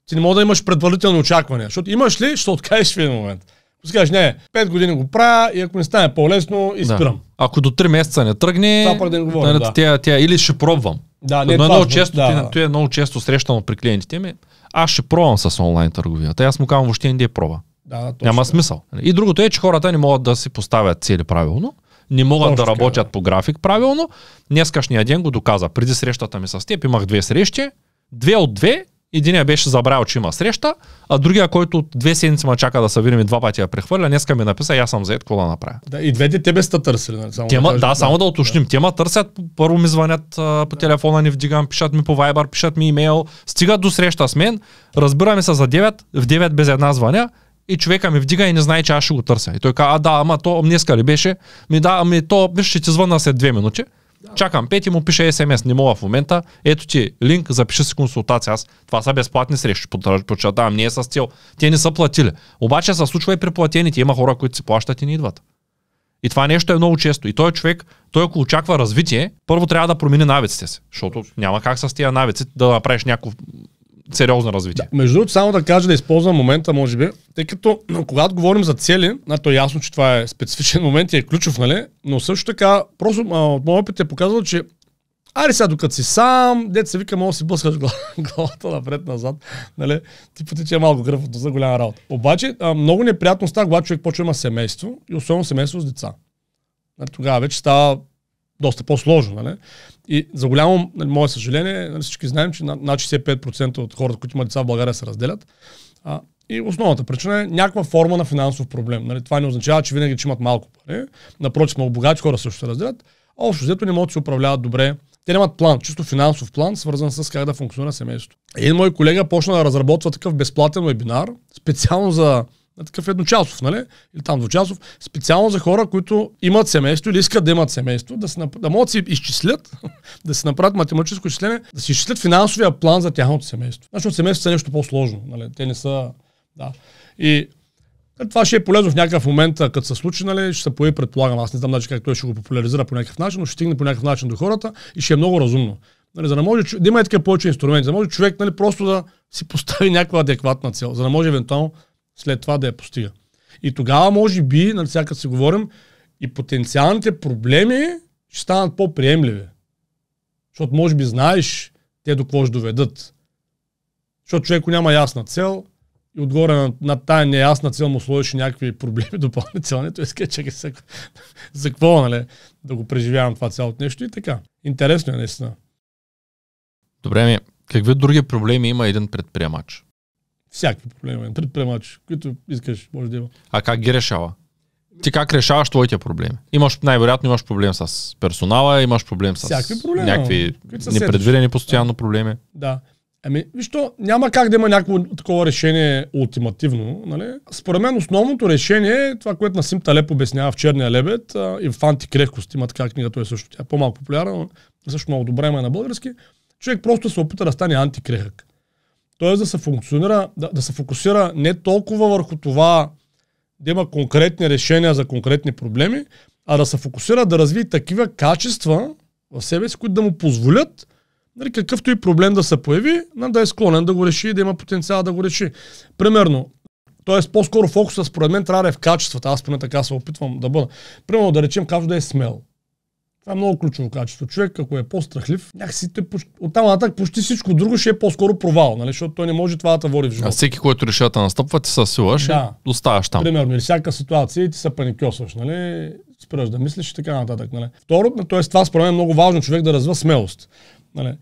ти не може да имаш предварителни очаквания. Защото имаш ли, ще откажеш в един момент. Ако си кажеш, не, 5 години го правя и ако не стане по-лесно, изпирам. Да. Ако до 3 месеца не тръгне, това да не говорим, нали, да. тя, тя, или ще пробвам. Да, не е, много често, да. Ти, е много често срещано при клиентите ми. Аз ще пробвам с онлайн търговията. Аз му казвам въобще не е проба. Да, точно. Няма смисъл. И другото е, че хората не могат да си поставят цели правилно не могат Точно да работят да. по график правилно. Днескашния ден го доказа. Преди срещата ми с теб имах две срещи. Две от две. Единия беше забравил, че има среща, а другия, който от две седмици ма чака да се видим и два пъти я прехвърля, днеска ми написа, аз съм заед, какво да направя. Да, и двете тебе сте търсили. Нали? Само Тема, да, кажа, да, само да, да уточним. Да. Тема търсят, първо ми звънят а, по телефона, ни вдигам, пишат ми по Viber, пишат ми имейл, стигат до среща с мен, разбираме се за 9, в 9 без една звъня и човека ми вдига и не знае, че аз ще го търся. И той казва, а да, ама то ами днеска ли беше? Ми да, ами то, виж, ще ти звънна след две минути. Да. Чакам пети, му пише СМС, не мога в момента. Ето ти линк, запиши си консултация. Аз това са безплатни срещи, подчертавам, не е с цел. Те не са платили. Обаче се случва и при платените. Има хора, които си плащат и не идват. И това нещо е много често. И той е човек, той ако очаква развитие, първо трябва да промени навиците си. Защото няма как с тия навици да направиш някакво сериозно развитие. Да. Между другото, само да кажа да използвам момента, може би, тъй като когато говорим за цели, на то е ясно, че това е специфичен момент и е ключов, нали? Но също така, просто а, от моят опит е показал, че Ари сега, докато си сам, дете се вика, мога да си блъскаш главата напред-назад. Нали? Ти потича малко гръфото за голяма работа. Обаче, а, много неприятно става, когато човек почва има семейство и особено семейство с деца. Тогава вече става доста по-сложно. Нали? И за голямо нали, мое съжаление, нали, всички знаем, че над 65% от хората, които имат деца в България, се разделят. А, и основната причина е някаква форма на финансов проблем. Нали, това не означава, че винаги че имат малко пари. Напротив, много богати хора също се разделят. А общо взето не могат да се управляват добре. Те нямат план, чисто финансов план, свързан с как да функционира семейството. Един мой колега почна да разработва такъв безплатен вебинар, специално за е такъв едночасов, нали? Или там двучасов, специално за хора, които имат семейство или искат да имат семейство, да, си, да могат да си изчислят, да си направят математическо изчисление, да си изчислят финансовия план за тяхното семейство. Защото значи, семейството е нещо по-сложно, нали? Те не са. Да. И нали, това ще е полезно в някакъв момент, като се случи, нали, ще се появи, предполагам. Аз не знам даже как той ще го популяризира по някакъв начин, но ще стигне по някакъв начин до хората и ще е много разумно. Нали, за да може да има и така повече инструменти, за да може човек нали, просто да си постави някаква адекватна цел, за да може евентуално след това да я постига. И тогава, може би, нали, сега си говорим, и потенциалните проблеми ще станат по-приемливи. Защото може би знаеш те до какво ще доведат. Защото човеко няма ясна цел и отгоре на, на тая неясна цел му сложиш някакви проблеми допълнителни. Той иска, чакай се, за какво, нали, да го преживявам това цялото нещо и така. Интересно е наистина. Добре ми, какви други проблеми има един предприемач? всякакви проблеми. Предприемач, които искаш, може да има. А как ги решава? Ти как решаваш твоите проблеми? Имаш, най-вероятно имаш проблем с персонала, имаш проблем с Всякакви проблеми, някакви непредвидени постоянно проблеми. Да. Ами, вижто, няма как да има някакво такова решение ултимативно. Нали? Според мен основното решение е това, което Насим Талеп обяснява в Черния лебед а, и в Антикрехкост има така книга, той е също тя е по-малко популярна, но също много добре има е на български. Човек просто се опита да стане антикрехък. Тоест да се функционира, да, да се фокусира не толкова върху това да има конкретни решения за конкретни проблеми, а да се фокусира да развие такива качества в себе си, които да му позволят нали, какъвто и проблем да се появи, да е склонен да го реши и да има потенциал да го реши. Примерно, т.е. по-скоро фокуса според мен трябва да е в качествата. Аз поне така се опитвам да бъда. Примерно да речем, кажа да е смел. Това е много ключово качество. Човек, ако е по-страхлив, някакси те, оттам нататък почти всичко друго ще е по-скоро провал, нали? защото той не може това да води в живота. А всеки, който решава да настъпва, ти се силаш да. и оставаш там. Примерно, или всяка ситуация ти се паникьосваш, нали? спираш да мислиш и така нататък. Нали? Второ, т.е. това според мен е много важно човек да развива смелост. Нали?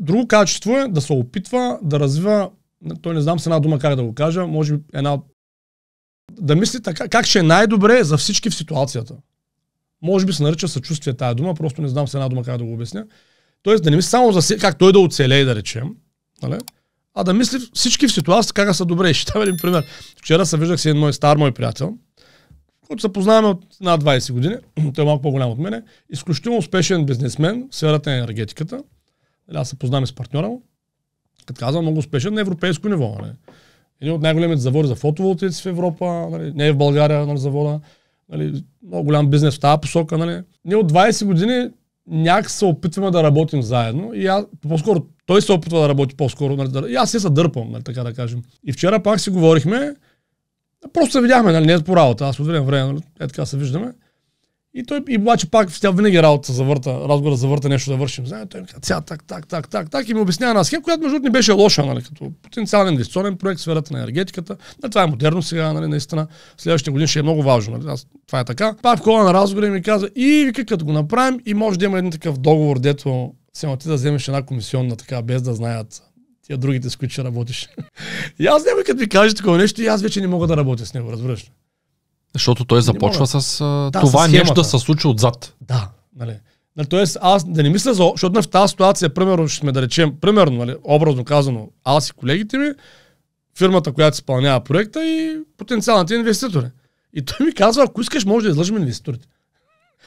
Друго качество е да се опитва да развива, той не знам с една дума как да го кажа, може би една да мисли така, как ще е най-добре за всички в ситуацията. Може би се нарича съчувствие тази дума, просто не знам с една дума как да го обясня. Тоест да не мисли само за как той да оцелее, да речем, нали? а да мисли всички в ситуацията как да са добре. Ще дам един пример. Вчера се виждах с един мой стар мой приятел, който се познаваме от над 20 години, той е малко по-голям от мене, изключително успешен бизнесмен в сферата на енергетиката. Нали, аз се познавам с партньора му. Като казвам, много успешен на европейско ниво. Нали? Един от най-големите заводи за фотоволтици в Европа, нали? не е в България на нали, завода. Нали, много голям бизнес в тази посока. Нали. Ние от 20 години някак се опитваме да работим заедно и аз, по-скоро той се опитва да работи по-скоро. Нали, да, и аз се съдърпам, нали, така да кажем. И вчера пак си говорихме, просто се видяхме, нали, не е по работа, аз отделям време време, нали, е така се виждаме. И той и младши пак в тя винаги е работа завърта, разговора завърта нещо да вършим. Знаете, той ми каза, ця, так, так, так, так, так. И ми обяснява една схема, която между не беше лоша, нали, като потенциален инвестиционен проект в сферата на енергетиката. Нали, това е модерно сега, нали, наистина. Следващите години ще е много важно. Нали, аз, това е така. Пак в кола на разговора ми каза, и вика, като го направим, и може да има един такъв договор, дето се ти да вземеш една комисионна, така, без да знаят тия другите, с които ще работиш. и аз няма като ви кажа такова нещо, и аз вече не мога да работя с него, разбираш. Защото той започва мога. с да, това с нещо да се случи отзад. Да, нали. Нали, тоест, аз да не мисля, защото в тази ситуация, примерно, ще сме да речем, примерно, нали, образно казано, аз и колегите ми, фирмата, която изпълнява проекта и потенциалните инвеститори. И той ми казва, ако искаш, може да излъжем инвеститорите.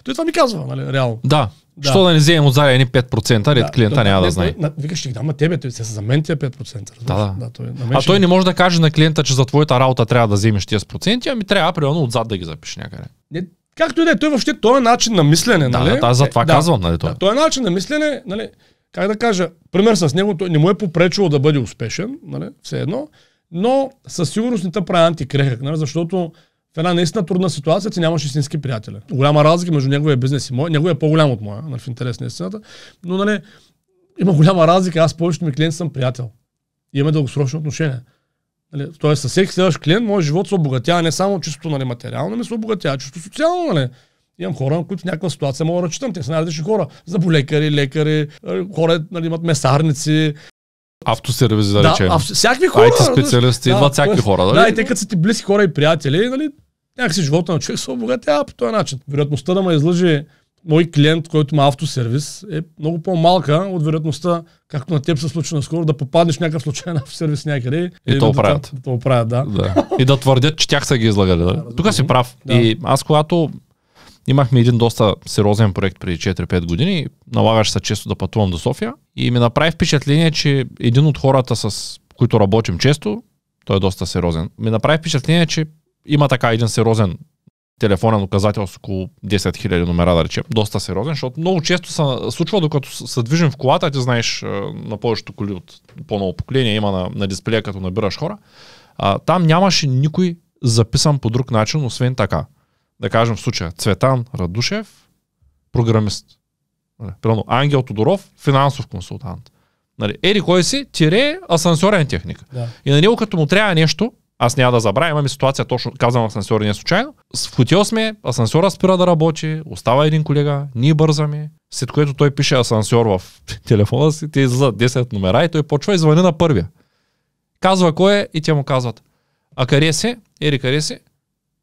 Той това ми казва, нали, реално. Да. да. Що да не вземем от заря едни 5%, ред да, клиента няма да знае. Викаш, ще ги дам на тебе, той се за мен тия 5%. Да, да. да той, е на мен а ще... той не може да каже на клиента, че за твоята работа трябва да вземеш тия с проценти, ами трябва примерно отзад да ги запишеш някъде. Не, както и да е, той въобще този е начин на мислене. Да, нали? да, за това е, казвам. Нали, той. Да, е начин на мислене, нали, как да кажа, пример с него, той не му е попречило да бъде успешен, нали, все едно, но със сигурност не те прави антикрехък, нали, защото една наистина трудна ситуация ти нямаш истински приятели. Голяма разлика между неговия бизнес и моя. Неговия е по-голям от моя, нали, в интерес на истината. Но нали, има голяма разлика. Аз повечето ми клиенти съм приятел. И имаме дългосрочни отношения. Нали, тоест, с всеки следващ клиент, моят живот се обогатява не само чисто нали, материално, но ами се обогатява чисто социално. Нали. Имам хора, на които в някаква ситуация мога да разчитам. Те са най-различни хора. Заболекари, лекари, хора нали, имат месарници, Автосервиз, да, да речем. Ав... Всякакви хора. IT нали. специалисти, да, идват всякакви хора. Да, нали? да и те като са ти близки хора и приятели, нали, някакси живота на човек се обогатява по този начин. Вероятността да ме излъжи мой клиент, който има автосервис, е много по-малка от вероятността, както на теб се случва наскоро, да попаднеш в някакъв случай на сервис някъде. И, и то е, оправят. Да, да, да да, да. да. И да твърдят, че тях са ги излагали. Да, да Тук си прав. Да. И аз когато имахме един доста сериозен проект преди 4-5 години, налагаше се често да пътувам до София и ми направи впечатление, че един от хората, с които работим често, той е доста сериозен, ми направи впечатление, че има така един сериозен телефонен указател с около 10 000 номера, да речем. Доста сериозен, защото много често се случва, докато се движим в колата, ти знаеш на повечето коли от по-ново поколение, има на, на дисплея, като набираш хора. А, там нямаше никой записан по друг начин, освен така. Да кажем в случая Цветан Радушев, програмист. Нали, примерно Ангел Тодоров, финансов консултант. Нали, ери кой си, тире асансьорен техник. Да. И на него като му трябва нещо, аз няма да забравя, имаме ситуация, точно казвам асансьор не случайно. В хотел сме, асансьора спира да работи, остава един колега, ние бързаме, след което той пише асансьор в телефона си, те излизат 10 номера и той почва и звъни на първия. Казва кой е и те му казват. А къде си? Ери къде си?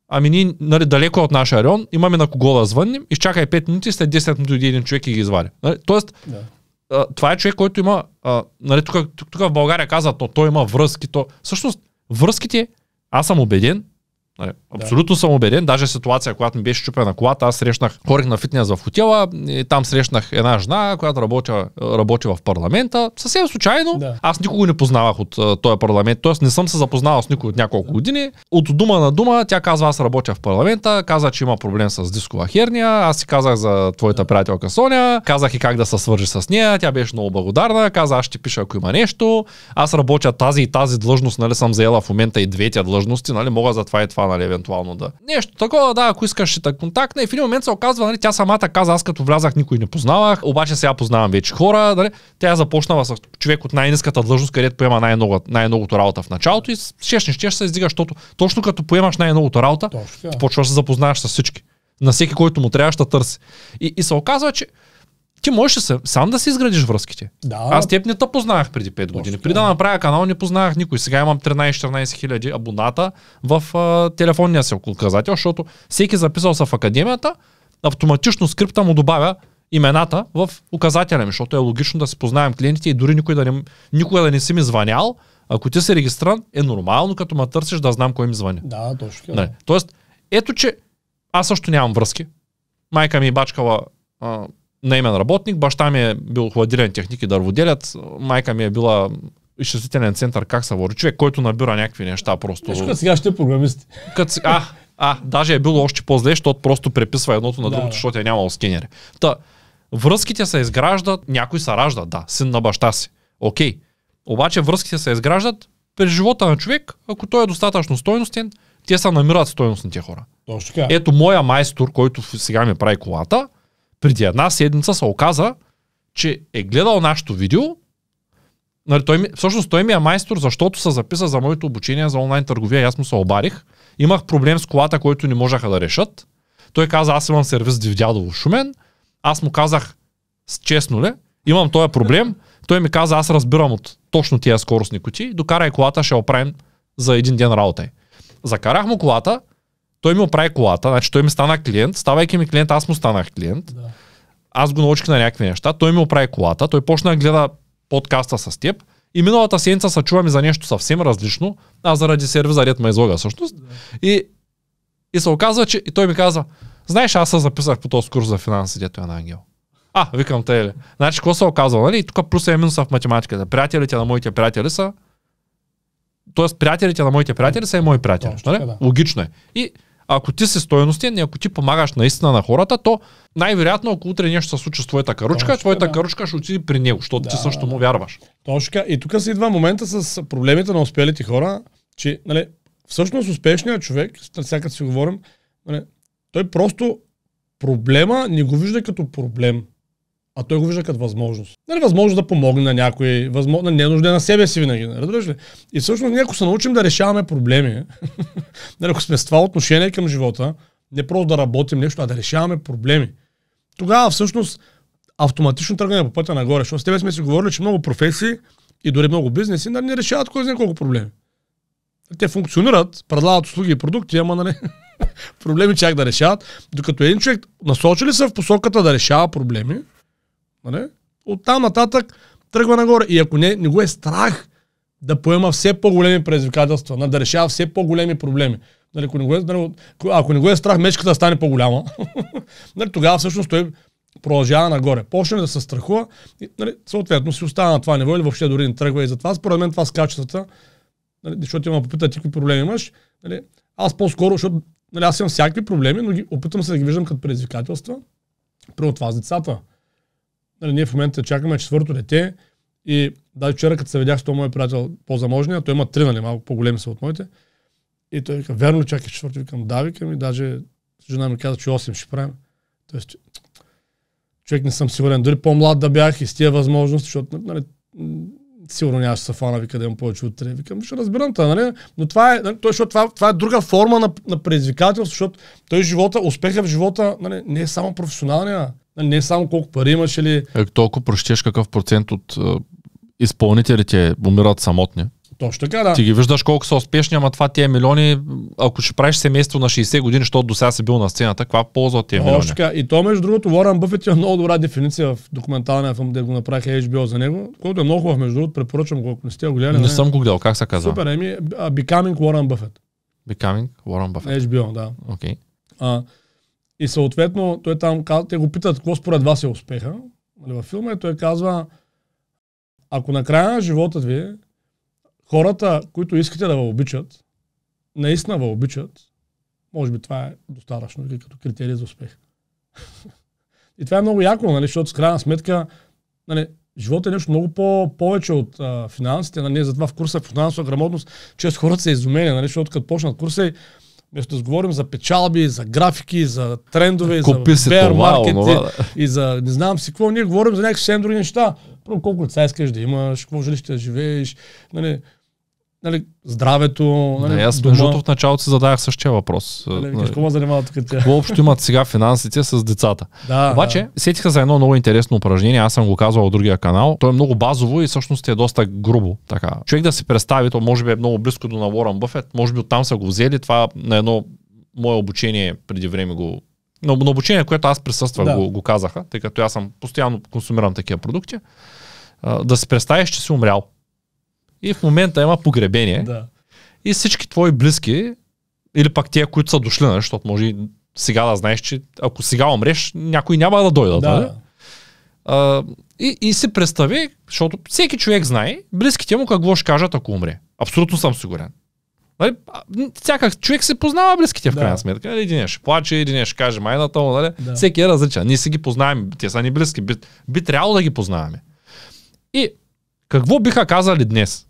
Ами ние нали, далеко от нашия район, имаме на кого да звънним, изчакай 5 минути, след 10 минути един човек и ги извади. Нали? Тоест, да. а, това е човек, който има, а, нали, тук, тук, тук в България казват, но той има връзки, то... Всъщност, Връзките, аз съм убеден, Нали, абсолютно да. съм убеден. Даже ситуация, когато ми беше чупена колата, аз срещнах, хорих на фитнес в хотела и там срещнах една жена, която работи, работи в парламента. Съвсем случайно. Да. Аз никога не познавах от а, този парламент, т.е. не съм се запознавал с никой от няколко да. години. От дума на дума тя казва, аз работя в парламента, каза, че има проблем с дискова херния. Аз си казах за твоята да. приятелка Соня, казах и как да се свържи с нея. Тя беше много благодарна, каза, аз ще пиша ако има нещо. Аз работя тази и тази длъжност, нали, съм заела в момента и двете длъжности, нали, мога за това и това нали, евентуално да. Нещо такова, да, ако искаш ще контактна. И в един момент се оказва, нали, тя самата каза, аз като влязах никой не познавах, обаче сега познавам вече хора. Нали. Тя започнала с човек от най-низката длъжност, където поема най-много, най-многото работа в началото и ще не щеш се издига, защото точно като поемаш най-многото работа, почваш да се запознаеш с всички. На всеки, който му трябва, ще търси. И, и се оказва, че ти можеш са, сам да си изградиш връзките. Да. Аз теб не те познавах преди 5 години. Преди да направя канал не познавах никой. Сега имам 13-14 хиляди абоната в а, телефонния си указател, защото всеки е записал се в академията, автоматично скрипта му добавя имената в указателя ми, защото е логично да се познаем клиентите и дори никой да не, никога да не си ми звънял, ако ти си регистран, е нормално като ме търсиш да знам кой ми звъни. Да, точно. Тоест, ето че аз също нямам връзки. Майка ми е бачкала наемен работник, баща ми е бил хладилен техник и дърводелят, майка ми е била изчислителен център, как са вори човек, който набира някакви неща просто. Нещо като сега ще е програмист. Кът, а, а, даже е било още по-зле, защото просто преписва едното на другото, да. защото е нямало скенери. Та, връзките се изграждат, някой се ражда, да, син на баща си. Окей. Обаче връзките се изграждат през живота на човек, ако той е достатъчно стойностен, те са намират стойностните хора. Точно така. Ето моя майстор, който сега ми прави колата, преди една седмица се оказа, че е гледал нашето видео. Нали, той, всъщност той ми е майстор, защото се записа за моето обучение за онлайн търговия аз му се обарих. Имах проблем с колата, който не можаха да решат. Той каза, аз имам сервис дядово Шумен. Аз му казах, честно ли, имам този проблем. Той ми каза, аз разбирам от точно тия скоростни кути, докарай колата, ще оправим за един ден работа. Закарах му колата, той ми оправи колата, значи той ми стана клиент, ставайки ми клиент, аз му станах клиент. Да. Аз го научих на някакви неща, той ми оправи колата, той почна да гледа подкаста с теб. И миналата седмица се чуваме за нещо съвсем различно, а заради сервиза ред ме излага всъщност. Да. И, и се оказва, че и той ми каза: знаеш, аз се записах по този курс за финанси, дето е на Ангел. А, викам те ли. Значи, какво се оказва, нали? И тук плюс е минуса в математиката. Приятелите на моите приятели са Тоест, приятелите на моите приятели са и мои приятели. Точно, да, нали? да. Логично е. И ако ти си стойностен и ако ти помагаш наистина на хората, то най-вероятно, ако утре нещо се случи с твоята каручка, Точно, твоята да. каручка ще отиде при него, защото да, ти също му вярваш. Точно. И тук се идва момента с проблемите на успелите хора, че нали, всъщност успешният човек, всякак си говорим, нали, той просто проблема не го вижда като проблем а той го вижда като възможност. Нали, възможност да помогне на някой, възможно, не е нужда на себе си винаги, нали, разбираш ли? И всъщност ние ако се научим да решаваме проблеми, нали, ако сме с това отношение към живота, не просто да работим нещо, а да решаваме проблеми, тогава всъщност автоматично тръгваме по пътя нагоре, защото с тебе сме си говорили, че много професии и дори много бизнеси нали, не решават кой знае колко проблеми. Те функционират, предлагат услуги и продукти, ама нали, проблеми чак да решават, докато един човек насочили се в посоката да решава проблеми, Нали? От там нататък тръгва нагоре. И ако не, не го е страх да поема все по-големи предизвикателства, да решава все по-големи проблеми. Нали, ако, не го е, нали, ако не го е страх мечката да стане по-голяма, нали, тогава всъщност той продължава нагоре. Почне да се страхува и нали, съответно си остава на това ниво или въобще дори не тръгва. И затова според мен това с качествата, нали, защото има попита ти какви проблеми имаш, нали, аз по-скоро, защото нали, аз имам всякакви проблеми, но ги, опитам се да ги виждам като предизвикателства. При от с децата нали, ние в момента чакаме четвърто дете и да, вчера, като се видях с този мой приятел по-заможния, той има три, нали, малко по-големи са от моите. И той вика, верно ли четвърто? Викам, да, викам и даже жена ми каза, че 8 ще правим. Тоест, човек не съм сигурен, дори по-млад да бях и с тия възможности, защото нали, сигурно нямаше са фана, вика да имам повече от 3. Викам, ще разбирам това, нали? Но това е, нали, той, това, това е друга форма на, на предизвикателство, защото той живота, успеха в живота, нали, не е само професионалния. Нали, не само колко пари имаш или... Е, толкова прощеш какъв процент от изпълнителите умират самотни. Точно така, да. Ти ги виждаш колко са успешни, ама това тия милиони, ако ще правиш семейство на 60 години, защото до сега си бил на сцената, каква полза от тия милиони? Точно така. И то, между другото, Уорън Бъфет има много добра дефиниция в документалния филм, де го направиха HBO за него, който е много хубав, между другото, препоръчвам го, ако не сте го гледали. Не, не съм го гледал, как се казва? Супер, еми, Becoming Warren Бъфет. Becoming Warren Бъфет. HBO, да. Окей. Okay. И съответно, той там, те го питат какво според вас е успеха нали, във филма и е, той казва, ако на края на живота ви хората, които искате да ви обичат, наистина ви обичат, може би това е достатъчно или като критерий за успех. и това е много яко, нали, защото с крайна сметка нали, живота е нещо много по- повече от а, финансите. Нали, затова в курса по финансова грамотност че хората са изумени, нали, защото като почнат курса и Вместо да говорим за печалби, за графики, за трендове, Купи за bear маркети това, и, и за не знам си какво, ние говорим за някакви съвсем други неща. Първо колко деца искаш да имаш, какво жилище да живееш, нали, нали, здравето. Нали, да, аз между в началото си задах същия въпрос. Нали, нали какво занимава тук тя? Какво общо имат сега финансите с децата? Да, Обаче, да. сетиха за едно много интересно упражнение, аз съм го казвал в другия канал. То е много базово и всъщност е доста грубо. Така. Човек да си представи, то може би е много близко до на Уорън Бъфет, може би оттам са го взели, това на едно мое обучение преди време го на, на обучение, което аз присъствах, да. го, го казаха, тъй като аз съм постоянно консумирам такива продукти, да си представиш, че си умрял и в момента има погребение. Да. И всички твои близки, или пак тия, които са дошли, нали, защото може и сега да знаеш, че ако сега умреш, някой няма да дойдат. Да. Нали? А, и, и си представи, защото всеки човек знае, близките му какво ще кажат, ако умре. Абсолютно съм сигурен. Нали? Всякак човек се познава близките в крайна сметка. Нали? Един ще плаче, един ще каже майната му. Нали? Да. Всеки е различен. Ние си ги познаваме, те са ни близки. Би, би трябвало да ги познаваме. И какво биха казали днес?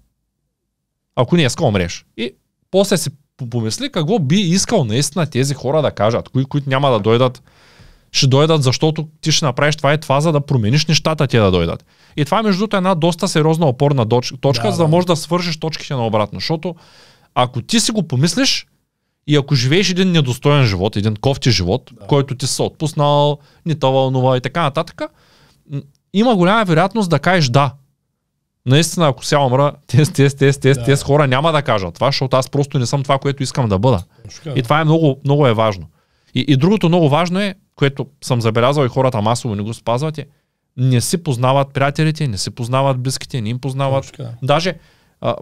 ако не днеска умреш. И после си помисли какво би искал наистина тези хора да кажат, кои, които няма да дойдат, ще дойдат, защото ти ще направиш това и това, за да промениш нещата ти да дойдат. И това, е, между другото, е една доста сериозна опорна точка, да, за да можеш да свършиш точките на обратно. Защото ако ти си го помислиш, и ако живееш един недостоен живот, един кофти живот, да. който ти се отпуснал, не те вълнува и така нататък, има голяма вероятност да кажеш да, наистина, ако се умра, тези, тези, тези, тези, да. тези хора няма да кажат това, защото аз просто не съм това, което искам да бъда. да. И това е много, много е важно. И, и другото много важно е, което съм забелязал и хората масово не го спазват, е, не си познават приятелите, не си познават близките, не им познават. Точно, да. Даже а,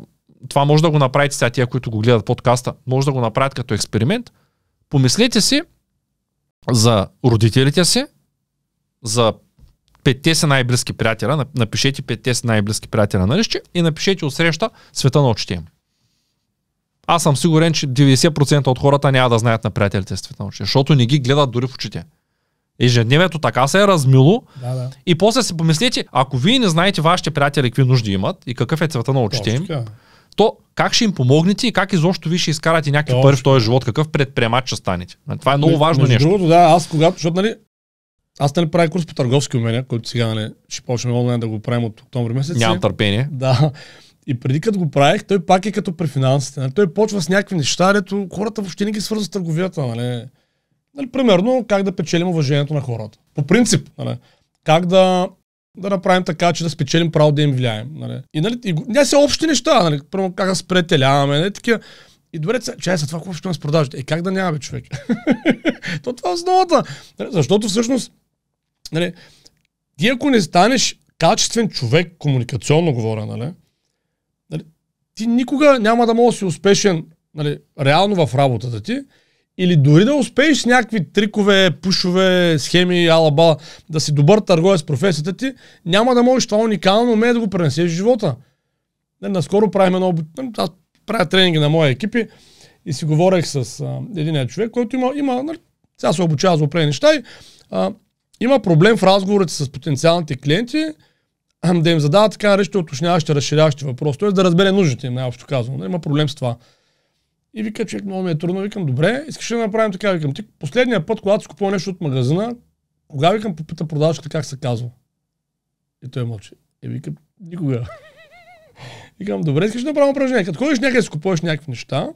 това може да го направите сега, тия, които го гледат подкаста, може да го направят като експеримент. Помислете си за родителите си, за петте са най-близки приятеля, напишете петте си най-близки приятеля на лище и напишете отсреща света на очите им. Аз съм сигурен, че 90% от хората няма да знаят на приятелите света на очите, защото не ги гледат дори в очите. Ежедневието така се е размило. Да, да. И после си помислете, ако вие не знаете вашите приятели какви нужди имат и какъв е цвета на очите им, то как ще им помогнете и как изобщо ви ще изкарате някакви пари в този живот, какъв предприемач ще станете. Това е много важно Между нещо. Другото, да, аз когато, защото нали, аз нали правя курс по търговски умения, който сега нали, ще почнем онлайн да го правим от октомври месец. Нямам търпение. Да. И преди като го правих, той пак е като при финансите. Нали? Той почва с някакви неща, дето хората въобще не ги свързват с търговията. Нали? Нали, примерно, как да печелим уважението на хората. По принцип, нали? как да, да направим така, че да спечелим право да им влияем. Нали? И, нали, и, не са общи неща, нали? Първо, как да спретеляваме, нали? такива. И добре, чай са това, какво ще ме с Е, как да нямаме човек? То това е основата. Нали, защото всъщност Нали, ти ако не станеш качествен човек, комуникационно говоря, нали, нали, ти никога няма да можеш да си успешен нали, реално в работата ти, или дори да успееш с някакви трикове, пушове, схеми, алаба, да си добър търговец с професията ти, няма да можеш това уникално умение да го пренесеш в живота. Нали, наскоро правим едно... Нали, аз правя тренинги на моя екипи и си говорех с а, един човек, който има... има нали, сега се обучава за определени неща и а, има проблем в разговорите с потенциалните клиенти, да им задават така наречените уточняващи, разширяващи въпроси, т.е. да разбере нуждите им, най-общо казвам. Нали, има проблем с това. И вика, човек, много ми е трудно. Викам, добре, искаш да направим така? Викам, ти последния път, когато си купува нещо от магазина, кога викам, попита продавачката как се казва? И той мълчи. И вика, никога. викам, добре, искаш да направим упражнение. Като ходиш някъде си купуваш някакви неща,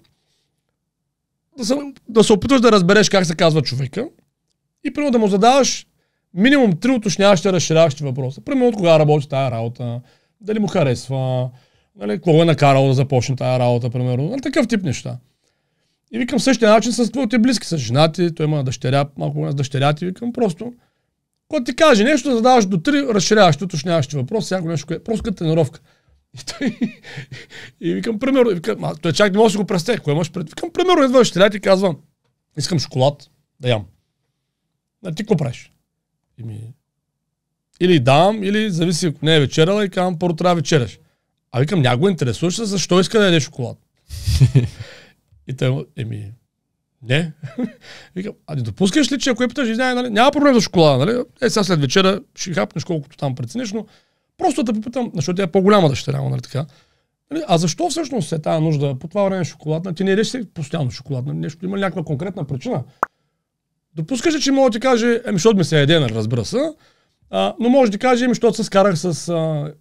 да се, да се опитваш да разбереш как се казва човека и примерно да му задаваш минимум три уточняващи, разширяващи въпроса. Примерно от кога работи тази работа, дали му харесва, нали, какво е накарало да започне тази работа, примерно. Нали, такъв тип неща. И викам същия начин с твоите близки, с женати, той има дъщеря, малко с дъщеря ти, викам просто. Когато ти каже нещо, задаваш до три разширяващи, уточняващи въпроси, всяко нещо, кое, е просто като тренировка. И, той, и викам, примерно, викам, а, той чак не може да си го представя, кое имаш пред. Викам, примерно, идва дъщеря ти казвам, искам шоколад да ям. А нали, ти какво правиш? Ими, или давам, или зависи, ако не е вечерала и казвам, първо трябва вечеряш. А викам, го интересуваш се, защо иска да яде шоколад? и той, еми, не. Викам, а ами, не допускаш ли, че ако я питаш, не, нали, няма проблем за шоколада, нали? Е, сега след вечера ще хапнеш колкото там прецениш, но просто да попитам, защото тя е по-голяма дъщеря нали така. Нали, а защо всъщност е тази нужда по това време шоколадна? Нали, ти не реши постоянно шоколадна, нали? нещо има някаква конкретна причина. Допускаш, ли, че мога да ти каже, еми, защото ми се яде, нали, разбира се, а, но може да каже, еми, защото се скарах с а,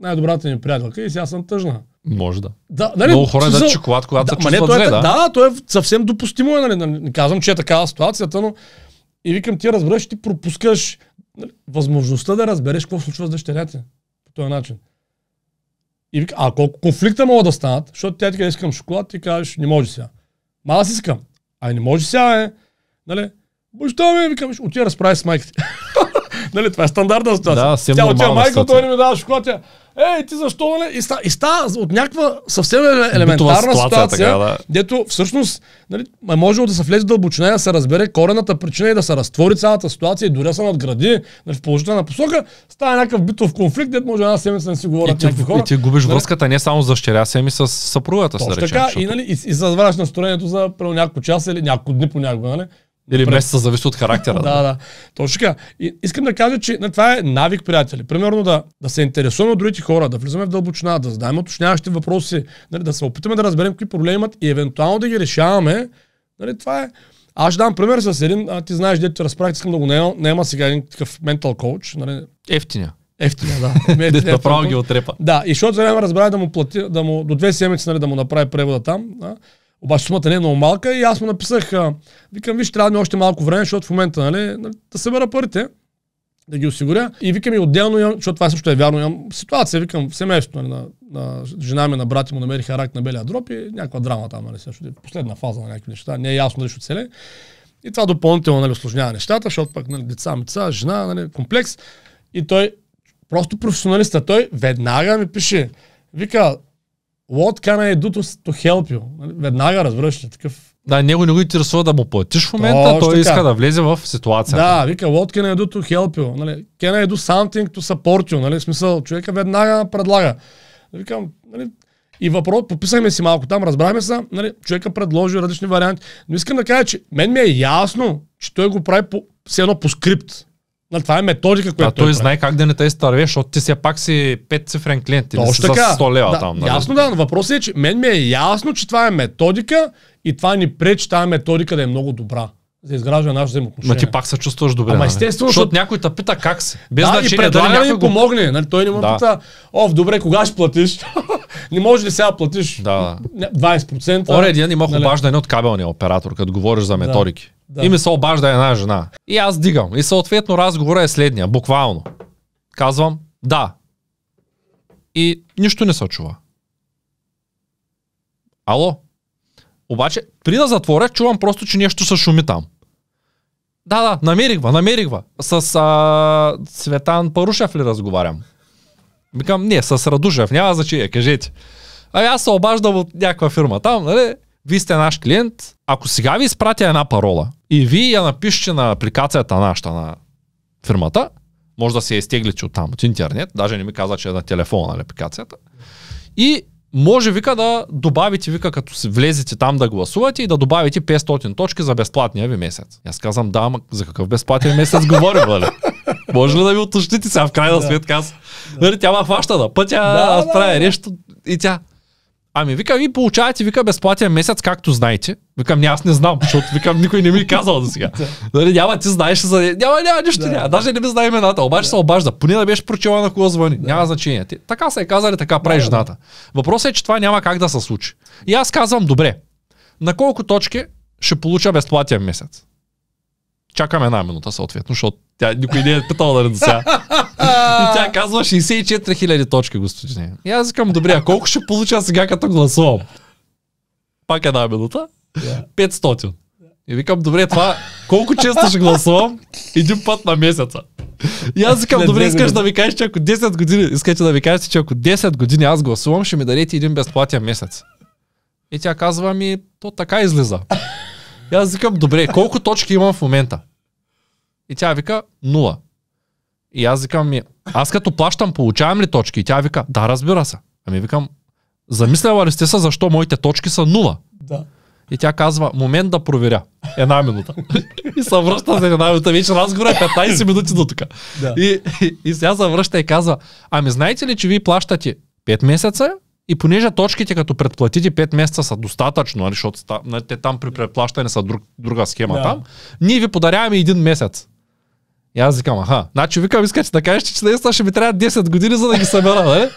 най-добрата ми приятелка и сега съм тъжна. Може да. да нали, Много хора за... чоколад, когато да, се чувстват е зле, да. Да, то е съвсем допустимо. Е, нали, не казвам, че е такава ситуацията, но и викам ти разбираш, ти пропускаш нали, възможността да разбереш какво случва с дъщерята по този начин. И вика, а колко конфликта могат да станат, защото тя ти казва, искам шоколад, ти кажеш, не може сега. Ма аз искам. Ай, не може сега, е. Нали? Баща ми, викам, отива разправи с майка нали, това е стандартна ситуация. Да, тя отива майка, той не ми дава шоколад. Ей, ти защо не? Нали?» и става и ста от някаква съвсем елементарна ситуация, ситуация така, да. дето всъщност нали, е можело да се влезе в дълбочина и да се разбере корената причина и да се разтвори цялата ситуация и дори да се надгради нали, в положителна посока, става някакъв битов конфликт, дето може една седмица не си говорят някакви хора. И ти губиш нали? връзката не само за щеря си, ами с съпругата. Точно така, защото... и, нали, и, и, и настроението за няколко часа или няколко дни понякога. Нали? Или Пред... месеца, зависи от характера. да, нали? да, Точно така. искам да кажа, че това е навик, приятели. Примерно да, да се интересуваме от другите хора, да влизаме в дълбочина, да знаем уточняващи въпроси, нали, да се опитаме да разберем какви проблеми имат и евентуално да ги решаваме. Нали, това е. Аз ще дам пример с един, а ти знаеш, дето разправих, искам да го нема, няма сега един такъв ментал коуч. Нали. Ефтиня. Ефтина, да. Дето направо ги отрепа. Да, и защото за време разбрах да му плати, да му, до две седмици нали, да му направи превода там. Да. Обаче сумата не е много малка и аз му написах, а, викам, виж, трябва да ми още малко време, защото в момента, нали, нали да събера парите, да ги осигуря. И викам и отделно, защото това също е вярно, имам ситуация, викам в семейството нали, на, на, жена ми, на брат му намериха рак на белия дроп и някаква драма там, нали, също, е последна фаза на някакви неща, не е ясно дали ще оцеле. И това допълнително нали, осложнява нещата, защото пък нали, деца, деца, жена, нали, комплекс. И той, просто професионалиста, той веднага ми пише, вика, What can I do to, to help you? Нали, веднага разбираш ли такъв. Да, него не го интересува да му платиш в момента, Точно той иска така. да влезе в ситуация. Да, вика, what can I do to help you? Нали, can I е do something to support you? Нали, в смисъл, човека веднага предлага. Викам, нали, и въпрос, пописахме си малко там, разбрахме се, нали, човека предложи различни варианти. Но искам да кажа, че мен ми е ясно, че той го прави по, все едно по скрипт. На нали, това е методика, която. А той, той знае как да не те изтървеш, защото ти все пак си пет цифрен клиент. Ти Точно така. 100 лева да, там. Нали? Ясно, да. Но въпросът е, че мен ми е ясно, че това е методика и това ни пречи тази методика да е много добра за изграждане на нашите взаимоотношения. Ма ти пак се чувстваш добре. Ама нали? естествено, защото някой те пита как си. Без да, значение, и предлага да ни помогне. Нали, той не му да. пита, о, добре, кога ще платиш? не може ли сега платиш да. 20%? Оре, един имах нали... обаждане от кабелния оператор, като говориш за методики. Да. Да. И ми се обажда една жена. И аз дигам. И съответно разговора е следния, буквално. Казвам, да. И нищо не се чува. Ало? Обаче, при да затворя, чувам просто, че нещо се шуми там. Да, да, намерих ва, намерих ва. С а, Светан Парушев ли разговарям? Викам, не, с Радушев, няма значение, кажете. А аз се обаждам от някаква фирма там, нали? вие сте наш клиент, ако сега ви изпратя една парола и вие я напишете на апликацията нашата, на фирмата, може да се изтеглите от там, от интернет, даже не ми каза, че е на телефона на нали, апликацията. И може вика да добавите, вика като влезете там да гласувате и да добавите 500 точки за безплатния ви месец. Аз казвам, да, ама за какъв безплатен месец говорим, нали? Може ли да ми уточните сега в крайна да. сметка аз? Да. Нали, тя ма хваща да пътя, да, аз правя да. нещо и тя. Ами, вика, ви получавате, вика, безплатен месец, както знаете. Викам, аз не знам, защото викам, никой не ми е казал до сега. Дали, няма, ти знаеш за... Няма, няма, нищо да, няма. Даже не ми знае имената, обаче да. се обажда. Поне да беше прочела на кого звъни. Да. Няма значение. Ти, така се е казали, така прави да, жената. Въпросът е, че това няма как да се случи. И аз казвам, добре, на колко точки ще получа безплатен месец? Чакаме една минута съответно, защото тя никой не е питал да до сега. И тя казва 64 000 точки, господин. И аз казвам, добре, а колко ще получа сега, като гласувам? Пак една минута. 500. И викам, добре, това колко често ще гласувам? Един път на месеца. И аз викам, добре, искаш да ми кажеш, че ако 10 години, искате да ви кажете, че ако 10 години аз гласувам, ще ми дадете един безплатен месец. И тя казва, ми, то така излиза. И аз викам, добре, колко точки имам в момента? И тя вика, нула. И аз викам, ми, аз като плащам, получавам ли точки? И тя вика, да, разбира се. Ами викам, замисляла ли сте се, защо моите точки са нула? Да. И тя казва, момент да проверя. Една минута. и се връща за една минута. Вече разговора е 15 минути до тук. Да. И, и, и сега се връща и казва, ами знаете ли, че ви плащате 5 месеца и понеже точките, като предплатите 5 месеца са достатъчно, нали, защото нали, те там при предплащане са друг, друга схема да. там, ние ви подаряваме един месец. И аз викам, аха. Значи викам, искате да кажете, че наистина ще ми трябва 10 години, за да ги събера, нали?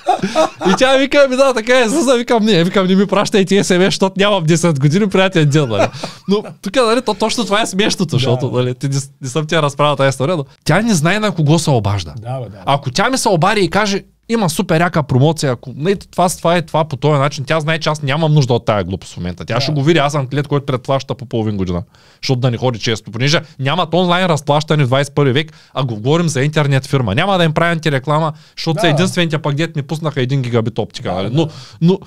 И тя вика, ми да, така е, за викам, не, викам, не ми пращайте SMS, защото нямам 10 години, приятен дел, нали? Но тук, нали, то точно това е смешното, защото, нали, ти не, не съм тя разправила тази история, но тя не знае на кого се обажда. Да, да, да, Ако тя ми се обади и каже, има супер яка промоция. Ако не, това, това е това по този начин, тя знае, че аз нямам нужда от тая глупост в момента. Тя да. ще го види, аз съм клиент, който предплаща по половин година, защото да не ходи често. Понеже нямат онлайн разплащане в 21 век, а го говорим за интернет фирма. Няма да им правим ти реклама, защото да. са единствените пак дет ми пуснаха един гигабит оптика. Нали? Да, но, но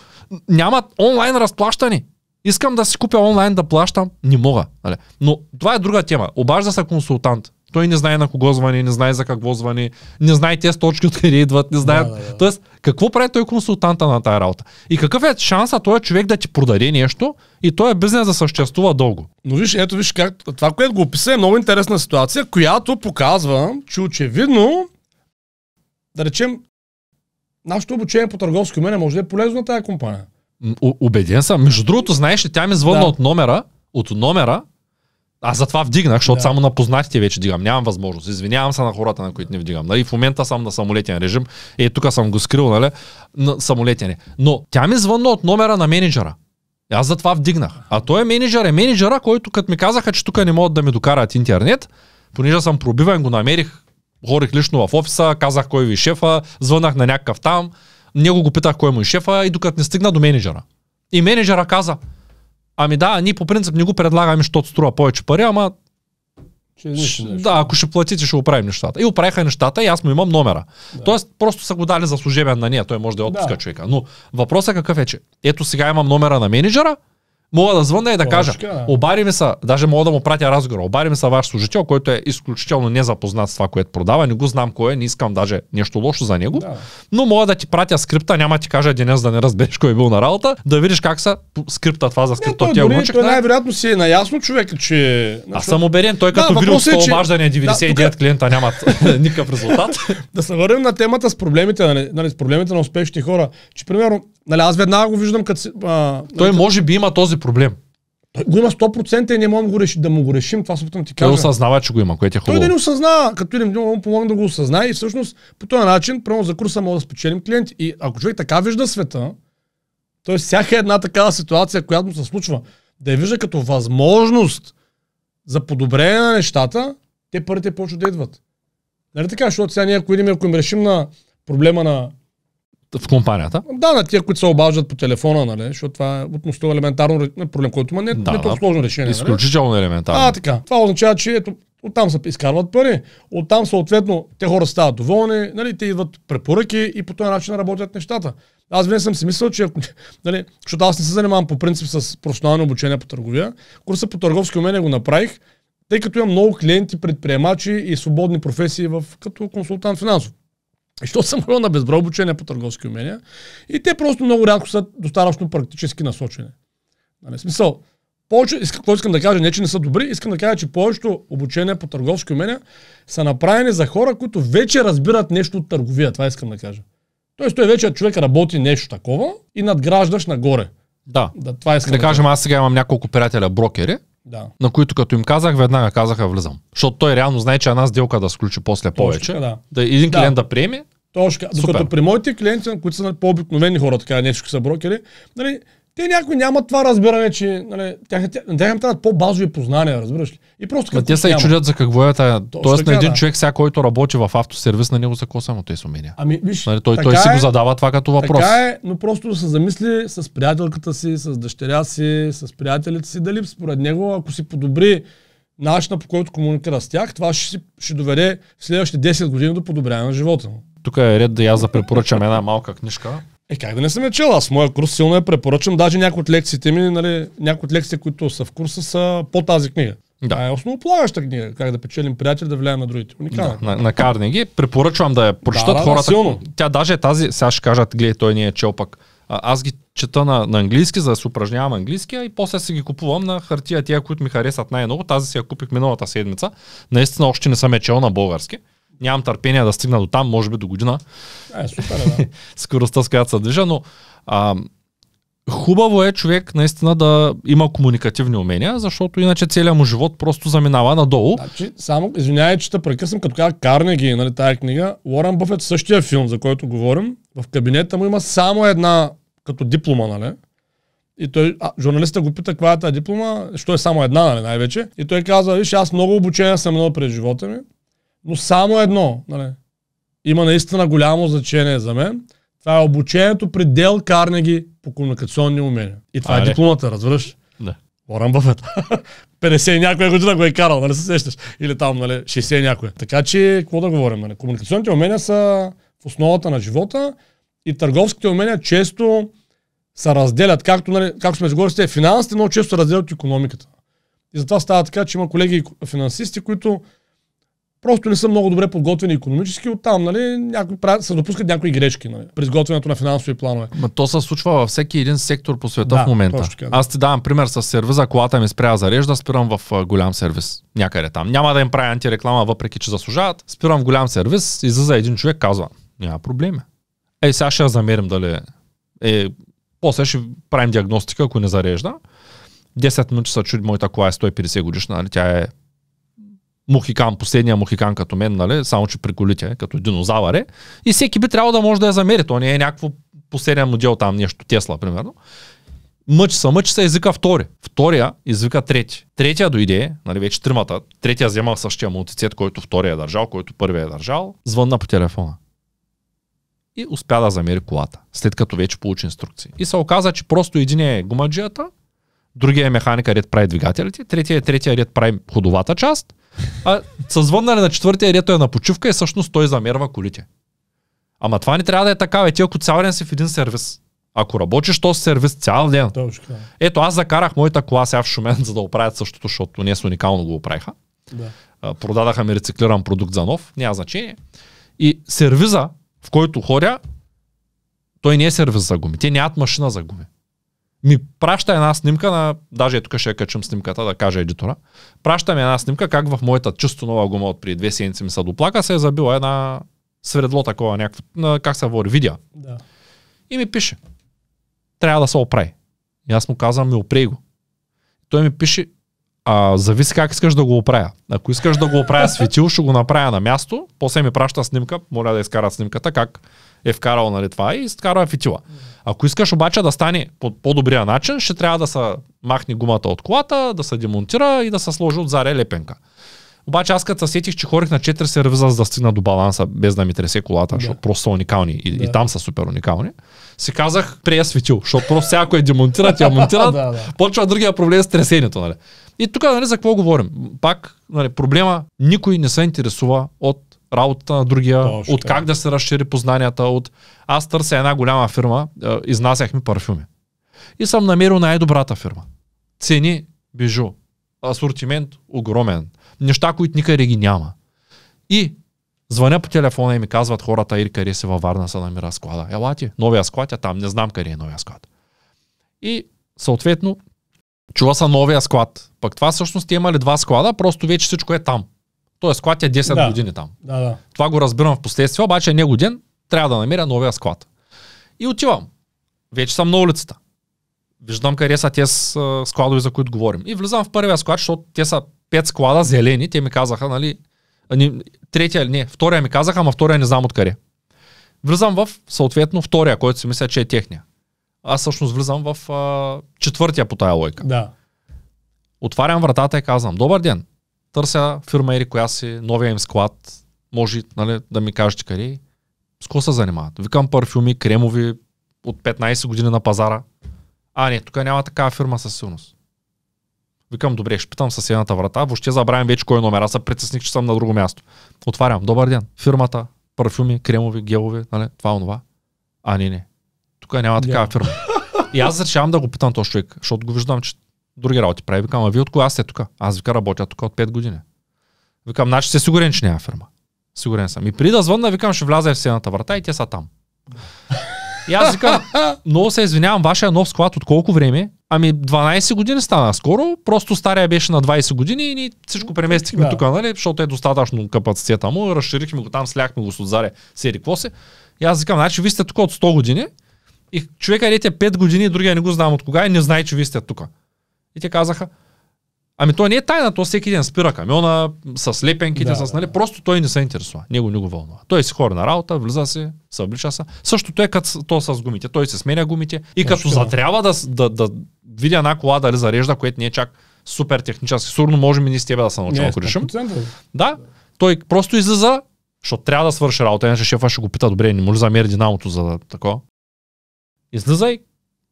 нямат онлайн разплащане. Искам да си купя онлайн да плащам, не мога. Нали? Но това е друга тема. Обажда се консултант. Той не знае на кого звъни, не знае за какво звъни, не знае тези точки откъде идват, не знае. Да, да, да. Тоест, какво прави той консултанта на тази работа? И какъв е шанса този човек да ти продаде нещо и този бизнес да съществува дълго? Но виж, ето виж как това, което го описа е много интересна ситуация, която показва, че очевидно, да речем, нашето обучение по търговско умения може да е полезно на тази компания. Убеден съм. Между другото, знаеш ли, тя ми звънна да. от номера, от номера, аз затова вдигнах, защото да. само на познатите вече дигам. Нямам възможност. Извинявам се на хората, на които не вдигам. Нали? В момента съм на самолетен режим. Е, тук съм го скрил, нали? На самолетен. Е. Но тя ми звънна от номера на менеджера. Аз затова вдигнах. А той е менеджер, е менеджера, който като ми казаха, че тук не могат да ми докарат интернет, понеже съм пробивен, го намерих, хорих лично в офиса, казах кой ви е шефа, звънах на някакъв там, него го питах кой му е шефа и докато не стигна до менеджера. И менеджера каза, Ами да, ние по принцип не го предлагаме, защото струва повече пари, ама ще нещо. Да, ако ще платите, ще оправим нещата. И оправиха нещата и аз му имам номера. Да. Тоест, просто са го дали за служебен на нея, той може да я отпуска да. човека. Но въпросът е какъв е, че ето сега имам номера на менеджера, Мога да звънна и да кажа, обади ми се, даже мога да му пратя разговор, обади ми се ваш служител, който е изключително незапознат с това, което продава, не го знам кой е, не искам даже нещо лошо за него, да. но мога да ти пратя скрипта, няма ти кажа за да не разбереш кой е бил на работа, да видиш как са скрипта това за скрипта. Не, той, той, той най-вероятно си е наясно човек, че... Е аз съм уберен. той като да, види е, че... обаждане 99 да, тук... клиента нямат никакъв резултат. да се върнем на темата с проблемите, нали, нали, с проблемите на успешните хора, че примерно, нали, аз веднага го виждам като... Нали, той може би има този проблем. Той го има 100% и не можем го реши, да му го решим. Това съпитам ти кажа. Той осъзнава, че го има, което е хубаво. Той да не осъзнава, като идем, му помогна да го осъзнае и всъщност по този начин, прямо за курса мога да спечелим клиенти. И ако човек така вижда света, т.е. всяка една такава ситуация, която му се случва, да я вижда като възможност за подобрение на нещата, те парите почват да идват. Нали така, защото сега ние ако идем, ако им решим на проблема на в компанията. Да, на тия, които се обаждат по телефона, нали? Защото това е относително елементарно проблем, който има. Не, е да, не е сложно решение. Нали? Изключително нали? елементарно. А, така. Това означава, че ето, оттам се изкарват пари. Оттам съответно те хора стават доволни, нали, те идват препоръки и по този начин работят нещата. Аз винаги съм си мислил, че нали, защото аз не се занимавам по принцип с професионално обучение по търговия, курса по търговски умения го направих, тъй като имам много клиенти, предприемачи и свободни професии в, като консултант финансов. Що съм ходил на безброй обучение по търговски умения и те просто много рядко са достатъчно практически насочени. Нали? Смисъл, повече, какво искам да кажа, не че не са добри, искам да кажа, че повечето обучения по търговски умения са направени за хора, които вече разбират нещо от търговия. Това искам да кажа. Тоест, той вече човек работи нещо такова и надграждаш нагоре. Да. да това искам да, да кажем, аз сега имам няколко приятеля брокери да. На които като им казах, веднага казаха влизам. Защото той реално знае, че една сделка да сключи после повече. повече. Да. да един клиент да, да приеме. Точно. Докато при моите клиенти, които са по-обикновени хора, така нещо са брокери, нали, те някои нямат това разбиране, че нали, тях, тях, тях трябва по-базови познания, разбираш ли? И просто като те се и чудят за какво е тая. Точно Тоест на един да. човек, сега, който работи в автосервис, на него са какво само тези умения. Ами, виж, нали, той, той е, си го е. задава това като въпрос. Така е, но просто да се замисли с приятелката си, с дъщеря си, с приятелите си, дали според него, ако си подобри начина по който комуникира с тях, това ще, си, ще доведе в следващите 10 години до подобряване на живота му. Тук е ред да я запрепоръчам една малка книжка. Е, как да не съм я чел? Аз моя курс силно я препоръчвам. Даже някои от лекциите ми, нали, някои от лекциите, които са в курса, са по тази книга. Да. Това е основополагаща книга. Как да печелим приятели, да влияем на другите. Да, на, на Карнеги. Препоръчвам да я прочитат да, да, хората. Да, силно. Тя даже е тази, сега ще кажат, гледай, той ни е чел пък. А, аз ги чета на, на английски, за да се упражнявам а и после си ги купувам на хартия, тия, които ми харесат най-много. Тази си я купих миналата седмица. Наистина още не съм е чел на български нямам търпение да стигна до там, може би до година. Е, супер, да. Скоростта, с която се движа, но а, хубаво е човек наистина да има комуникативни умения, защото иначе целият му живот просто заминава надолу. Значи, само, извинявай, че те прекъсвам, като казах Карнеги, нали, тая книга, Уорън Бъфет същия филм, за който говорим, в кабинета му има само една като диплома, нали? И той, а, журналиста го пита каква е тази диплома, що е само една, нали, най-вече. И той казва, виж, аз много обучение съм минал през живота ми. Но само едно, нали, има наистина голямо значение за мен. Това е обучението при Дел Карнеги по комуникационни умения. И това а, е дипломата, разбираш? Да. Орън Бъфет. 50 и някоя година го е карал, нали се сещаш? Или там, нали, 60 и някоя. Така че, какво да говорим? Нали? Комуникационните умения са в основата на живота и търговските умения често се разделят, както, нали, както сме сговорили, финансите но често се разделят от економиката. И затова става така, че има колеги финансисти, които Просто не са много добре подготвени економически, оттам нали, някои правят, се допускат някои грешки нали, при изготвянето на финансови планове. Ма то се случва във всеки един сектор по света да, в момента. Точно, да. Аз ти давам пример с сервиза, колата ми спря зарежда, спирам в голям сервис. Някъде там. Няма да им правя антиреклама, въпреки че заслужават. Спирам в голям сервис, излиза един човек, казва, няма проблеми. Ей, сега ще я замерим дали е... После ще правим диагностика, ако не зарежда. 10 минути са чуди моята кола е 150 годишна, нали? тя е мухикан, последния мухикан като мен, нали? само че при колите, като динозавър е. И всеки би трябвало да може да я замери. То не е някакво последния модел там, нещо, Тесла, примерно. Мъчи са, мъчи са, извика втори. Втория извика трети. Третия дойде, нали вече тримата, третия взема същия мултицет, който втория е държал, който първия е държал, звънна по телефона. И успя да замери колата, след като вече получи инструкции. И се оказа, че просто един е гумаджията, другия е механика ред прави двигателите, третия е третия ред прави ходовата част, а със на четвъртия ред е на почивка и всъщност той замерва колите. Ама това не трябва да е така, бе. Ти ако цял ден си в един сервис, ако работиш този сервис цял ден, Точно. ето аз закарах моята кола сега в Шумен, за да оправят същото, защото ние с уникално го оправиха. Да. продадаха ми рециклиран продукт за нов, няма значение. И сервиза, в който хоря, той не е сервис за гуми. Те нямат машина за гуми ми праща една снимка на, даже е тук ще я качим снимката, да кажа едитора, праща ми една снимка как в моята чисто нова гума от преди две седмици ми се доплака, се е забила една средло такова някакво, на, как се говори, видео. Да. И ми пише, трябва да се оправи. И аз му казвам, ми опрей го. Той ми пише, а, зависи как искаш да го оправя. Ако искаш да го оправя светил, ще го направя на място, после ми праща снимка, моля да изкарат снимката, как е вкарал нали, това и изкарал е фитила. Mm. Ако искаш обаче да стане по по-добрия начин, ще трябва да се махне гумата от колата, да се демонтира и да се сложи от заре лепенка. Обаче аз като се сетих, че хорих на 4 сервиза, за да стигна до баланса, без да ми тресе колата, да. защото просто са уникални и, да. и там са супер уникални, си казах, прея светил, защото просто всяко е демонтират, я монтират, да, да. почва другия проблем с тресението. Нали. И тук, нали, за какво говорим? Пак, нали, проблема, никой не се интересува от работата на другия, Точно. от как да се разшири познанията, от... Аз търся една голяма фирма, изнасяхме парфюми. И съм намерил най-добрата фирма. Цени, бижу, асортимент огромен. Неща, които никъде ги няма. И звъня по телефона и ми казват хората, или къде се във Варна се намира склада. Ела ти, новия склад а е там, не знам къде е новия склад. И съответно, чува са новия склад. Пък това всъщност имали два склада, просто вече всичко е там. Той е склад е 10 да. години там. Да, да. Това го разбирам в последствие, обаче не е годен, трябва да намеря новия склад. И отивам. Вече съм на улицата. Виждам къде са те складови, за които говорим. И влизам в първия склад, защото те са 5 склада зелени. Те ми казаха, нали, третия, не, втория ми казаха, ама втория не знам откъде. Влизам в съответно втория, който си мисля, че е техния. Аз всъщност влизам в а, четвъртия по тая лойка. Да. Отварям вратата и казвам, добър ден, търся фирма Ери, коя си, новия им склад, може нали, да ми кажете къде. С какво се занимават? Викам парфюми, кремови от 15 години на пазара. А, не, тук няма такава фирма със сигурност. Викам, добре, ще питам съседната врата. Въобще забравям вече кой е номер. Аз се притесних, че съм на друго място. Отварям. Добър ден. Фирмата, парфюми, кремови, гелови, нали? това, онова. А, не, не. Тук няма такава yeah. фирма. И аз решавам да го питам този човек, защото го виждам, че други работи прави. Викам, а вие от кога сте тук? Аз вика, работя тук от 5 години. Викам, значи сте сигурен, че няма фирма. Сигурен съм. И при да звънна, викам, ще вляза в сената врата и те са там. И аз викам, много се извинявам, вашия е нов склад от колко време? Ами 12 години стана скоро, просто стария беше на 20 години и ни всичко преместихме да. тук, нали, защото е достатъчно капацитета му, разширихме го там, сляхме го с отзаре, сери се. И аз викам, значи вие сте тук от 100 години и човека дете 5 години, другия не го знам от кога и не знае, че вие сте тук. И те казаха, ами той не е тайна, то всеки ден спира камиона с лепенките, да, с нали, да. просто той не се интересува, него не го вълнува. Той си хора на работа, влиза се, се облича се. Същото е като то с гумите, той се сменя гумите и Точно. като затрява да, да, да видя една кола дали зарежда, което не е чак супер технически. Сурно можем и ние с тебе да се научим, ако решим. Да, той просто излиза, защото трябва да свърши работа, иначе шефа ще го пита, добре, не може да замери динамото за такова. Излизай.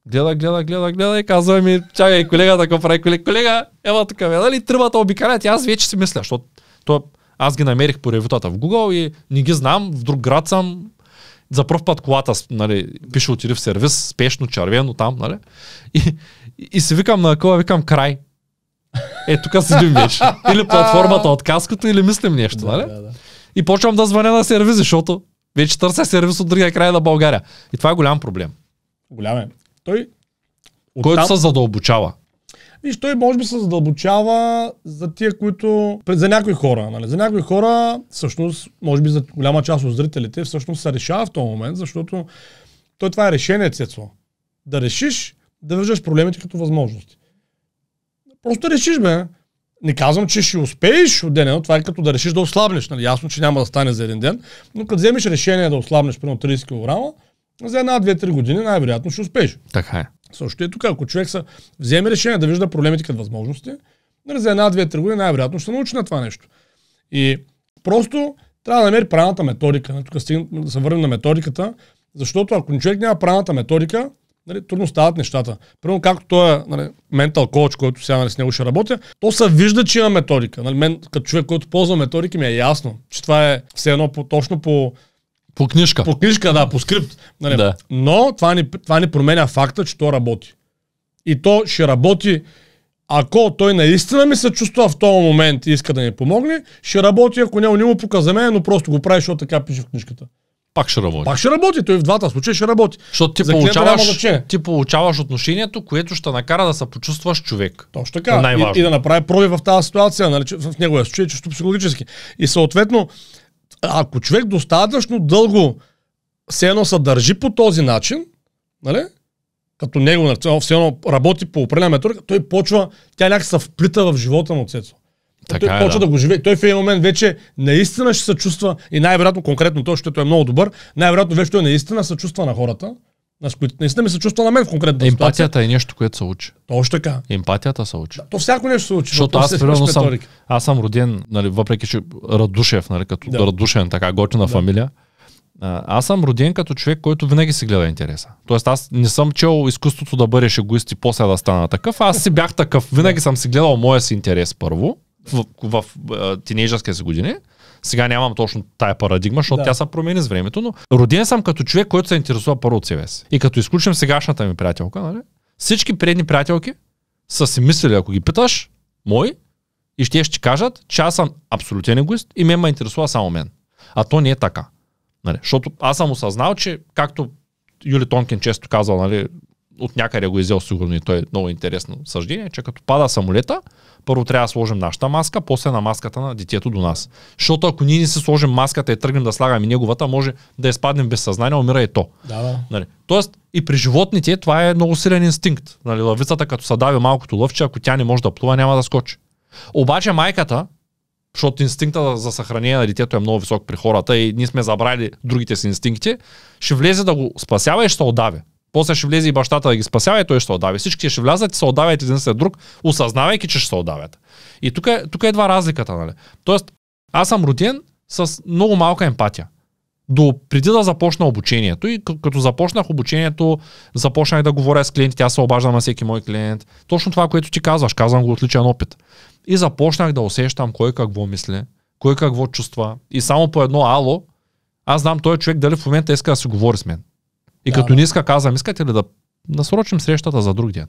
Гледа, гледа, гледа, гледа и казва ми, чакай, колега, го прави колега, колега, ела тук, бе, нали, тръбата обикалят и аз вече си мисля, защото то, аз ги намерих по ревютата в Google и не ги знам, в друг град съм, за първ път колата, нали, пише отиде в сервис, спешно, червено там, нали, и, и, и си викам на къла, викам край. Е, тук седим вече. Или платформата от каското, или мислим нещо, нали? Да, да, да. И почвам да звъня на сервизи, защото вече търся сервис от другия край на България. И това е голям проблем. Голям е. Той. Оттам... Който се задълбочава. Виж, той може би се задълбочава за тия, които... За някои хора, нали? За някои хора, всъщност, може би за голяма част от зрителите, всъщност се решава в този момент, защото той това е решение, Цецо. Да решиш да виждаш проблемите като възможности. Просто решиш, бе. Не казвам, че ще успееш от ден, това е като да решиш да ослабнеш. Нали? Ясно, че няма да стане за един ден, но като вземеш решение да ослабнеш примерно 30 кг, за една, две, три години най-вероятно ще успееш. Така е. Също е тук, ако човек са, вземе решение да вижда проблемите като възможности, нали, за една, две, три години най-вероятно ще научи на това нещо. И просто трябва да намери правилната методика. Нали, тук да се върнем на методиката, защото ако човек няма правилната методика, нали, трудно стават нещата. Примерно както той е нали, ментал коуч, който сега нали, с него ще работя, то се вижда, че има методика. Нали, мен, като човек, който ползва методики, ми е ясно, че това е все едно по, точно по по книжка. По книжка, да, по скрипт. Нали? Да. Но това не, това не променя факта, че то работи. И то ще работи, ако той наистина ми се чувства в този момент и иска да ни помогне, ще работи, ако не, не му пука за мен, но просто го прави, защото така пише в книжката. Пак ще работи. Пак ще работи, той в двата случая ще работи. Защото ти, получаваш, ти получаваш отношението, което ще накара да се почувстваш човек. Точно е така. И, и да направи проби в тази ситуация, нали, в неговия случай, чисто психологически. И съответно, ако човек достатъчно дълго все едно се държи по този начин, нали? като него, нали, все едно работи по определена методика, той почва, тя някак се вплита в живота на Цецо. Така той е, почва да. да го живее. Той в един момент вече наистина ще се чувства и най-вероятно конкретно той, защото е много добър, най-вероятно вече той наистина се чувства на хората на които наистина ми се чувства на мен в ситуация. Емпатията е нещо, което се учи. Точно така. Емпатията се учи. Да, то всяко нещо се учи. Защото аз, примерно, съм, аз съм роден, нали, въпреки че Радушев, нали, като да. Радушен, така готина да. фамилия, аз съм роден като човек, който винаги си гледа интереса. Тоест аз не съм чел изкуството да бъдеш егоист и после да стана такъв. Аз си бях такъв. Винаги съм си гледал моя си интерес първо в, в, в тинейджърските си години. Сега нямам точно тая парадигма, защото да. тя се промени с времето, но роден съм като човек, който се интересува първо от себе си. И като изключим сегашната ми приятелка, нали? всички предни приятелки са си мислили, ако ги питаш, мой, и ще ще кажат, че аз съм абсолютен егоист и ме ме интересува само мен. А то не е така. Нали? Защото аз съм осъзнал, че както Юли Тонкин често казва, нали, от някъде го изел е сигурно и той е много интересно съждение, че като пада самолета, първо трябва да сложим нашата маска, после на маската на детето до нас. Защото ако ние не си сложим маската и тръгнем да слагаме неговата, може да изпаднем без съзнание, умира и то. Да, да. Нали? Тоест и при животните това е много силен инстинкт. Нали? Лъвицата като се дави малкото лъвче, ако тя не може да плува, няма да скочи. Обаче майката, защото инстинкта за съхранение на детето е много висок при хората и ние сме забрали другите си инстинкти, ще влезе да го спасява и ще се отдавя. После ще влезе и бащата да ги спасява и той ще се отдави. Всички ще влязат и се отдавят един след друг, осъзнавайки, че ще се отдавят. И тук, е, тук едва разликата. Нали? Тоест, аз съм роден с много малка емпатия. До преди да започна обучението. И като започнах обучението, започнах да говоря с клиенти, аз се обаждам на всеки мой клиент. Точно това, което ти казваш, казвам го от личен опит. И започнах да усещам кой какво мисли, кой какво чувства. И само по едно ало, аз знам този е човек дали в момента иска да си говори с мен. И да, като не иска, казвам, искате ли да насрочим срещата за друг ден?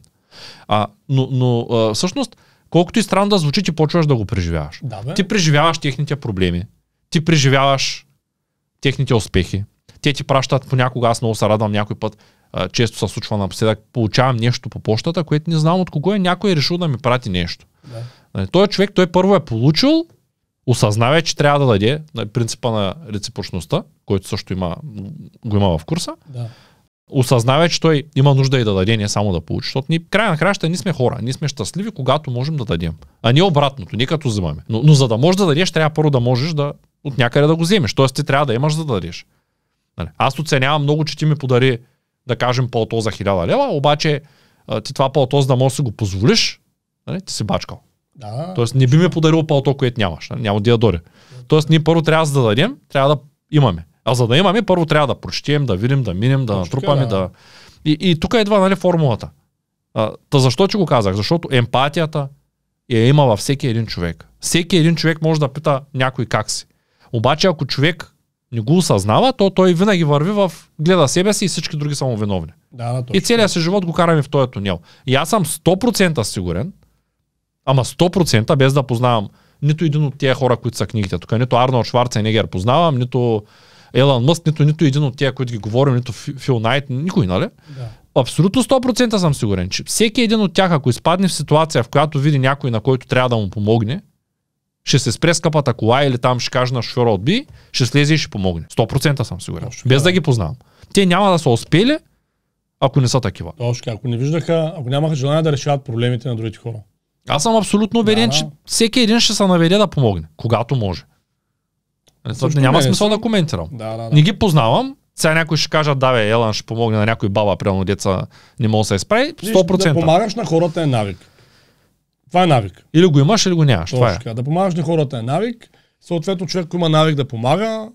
А, но но а, всъщност, колкото и странно да звучи, ти почваш да го преживяваш. Да, бе. ти преживяваш техните проблеми, ти преживяваш техните успехи. Те ти пращат понякога, аз много се радвам някой път, а, често се случва напоследък, получавам нещо по почтата, което не знам от кого е, някой е решил да ми прати нещо. Да. Нали, той е човек, той първо е получил, осъзнава, че трябва да даде на нали, принципа на реципрочността, който също има, го има в курса. Да осъзнава, че той има нужда и да даде, не само да получи. Защото ни края на краща, ние сме хора, ние сме щастливи, когато можем да дадем. А не обратното, ние като взимаме. Но, но за да можеш да дадеш, трябва първо да можеш да от някъде да го вземеш. Тоест ти трябва да имаш за да дадеш. Нали? Аз оценявам много, че ти ми подари, да кажем, пълто за 1000 лева, обаче ти това пълто, за да можеш да си го позволиш, нали? ти си бачкал. Да. Тоест не би ми подарил пълто, което нямаш. Нали? Няма да я дори. Тоест ние първо трябва да дадем, трябва да имаме. А за да имаме, първо трябва да прочетем, да видим, да минем, да натрупаме, да. да... И, и тук идва нали, формулата. А, та защо че го казах? Защото емпатията я е има във всеки един човек. Всеки един човек може да пита някой как си. Обаче ако човек не го осъзнава, то той винаги върви в гледа себе си и всички други са му виновни. Да, да, и целият си живот го караме в този тунел. И аз съм 100% сигурен, ама 100% без да познавам нито един от тези хора, които са книгите. Тук нито Арнолд Шварценегер познавам, нито Елан Мъст, нито нито един от тях, които ги говорим, нито Фил Найт, никой, нали? Да. Абсолютно 100% съм сигурен, че всеки един от тях, ако изпадне в ситуация, в която види някой, на който трябва да му помогне, ще се спре скъпата кола или там ще каже на шофьора отби, ще слезе и ще помогне. 100% съм сигурен. Точно, без да. да е. ги познавам. Те няма да са успели, ако не са такива. Точно, ако не виждаха, ако нямаха желание да решават проблемите на другите хора. Аз съм абсолютно уверен, да, да. че всеки един ще се наведе да помогне, когато може. Е, Точно няма е. смисъл да коментирам. Да, да, да. Не ги познавам. Сега някой ще каже, да, бе, Елан ще помогне на някой баба, примерно деца не може да се изправи. 100%. Да помагаш на хората е навик. Това е навик. Или го имаш, или го нямаш. това е. Да помагаш на хората е навик. Съответно, човек, който има навик да помага,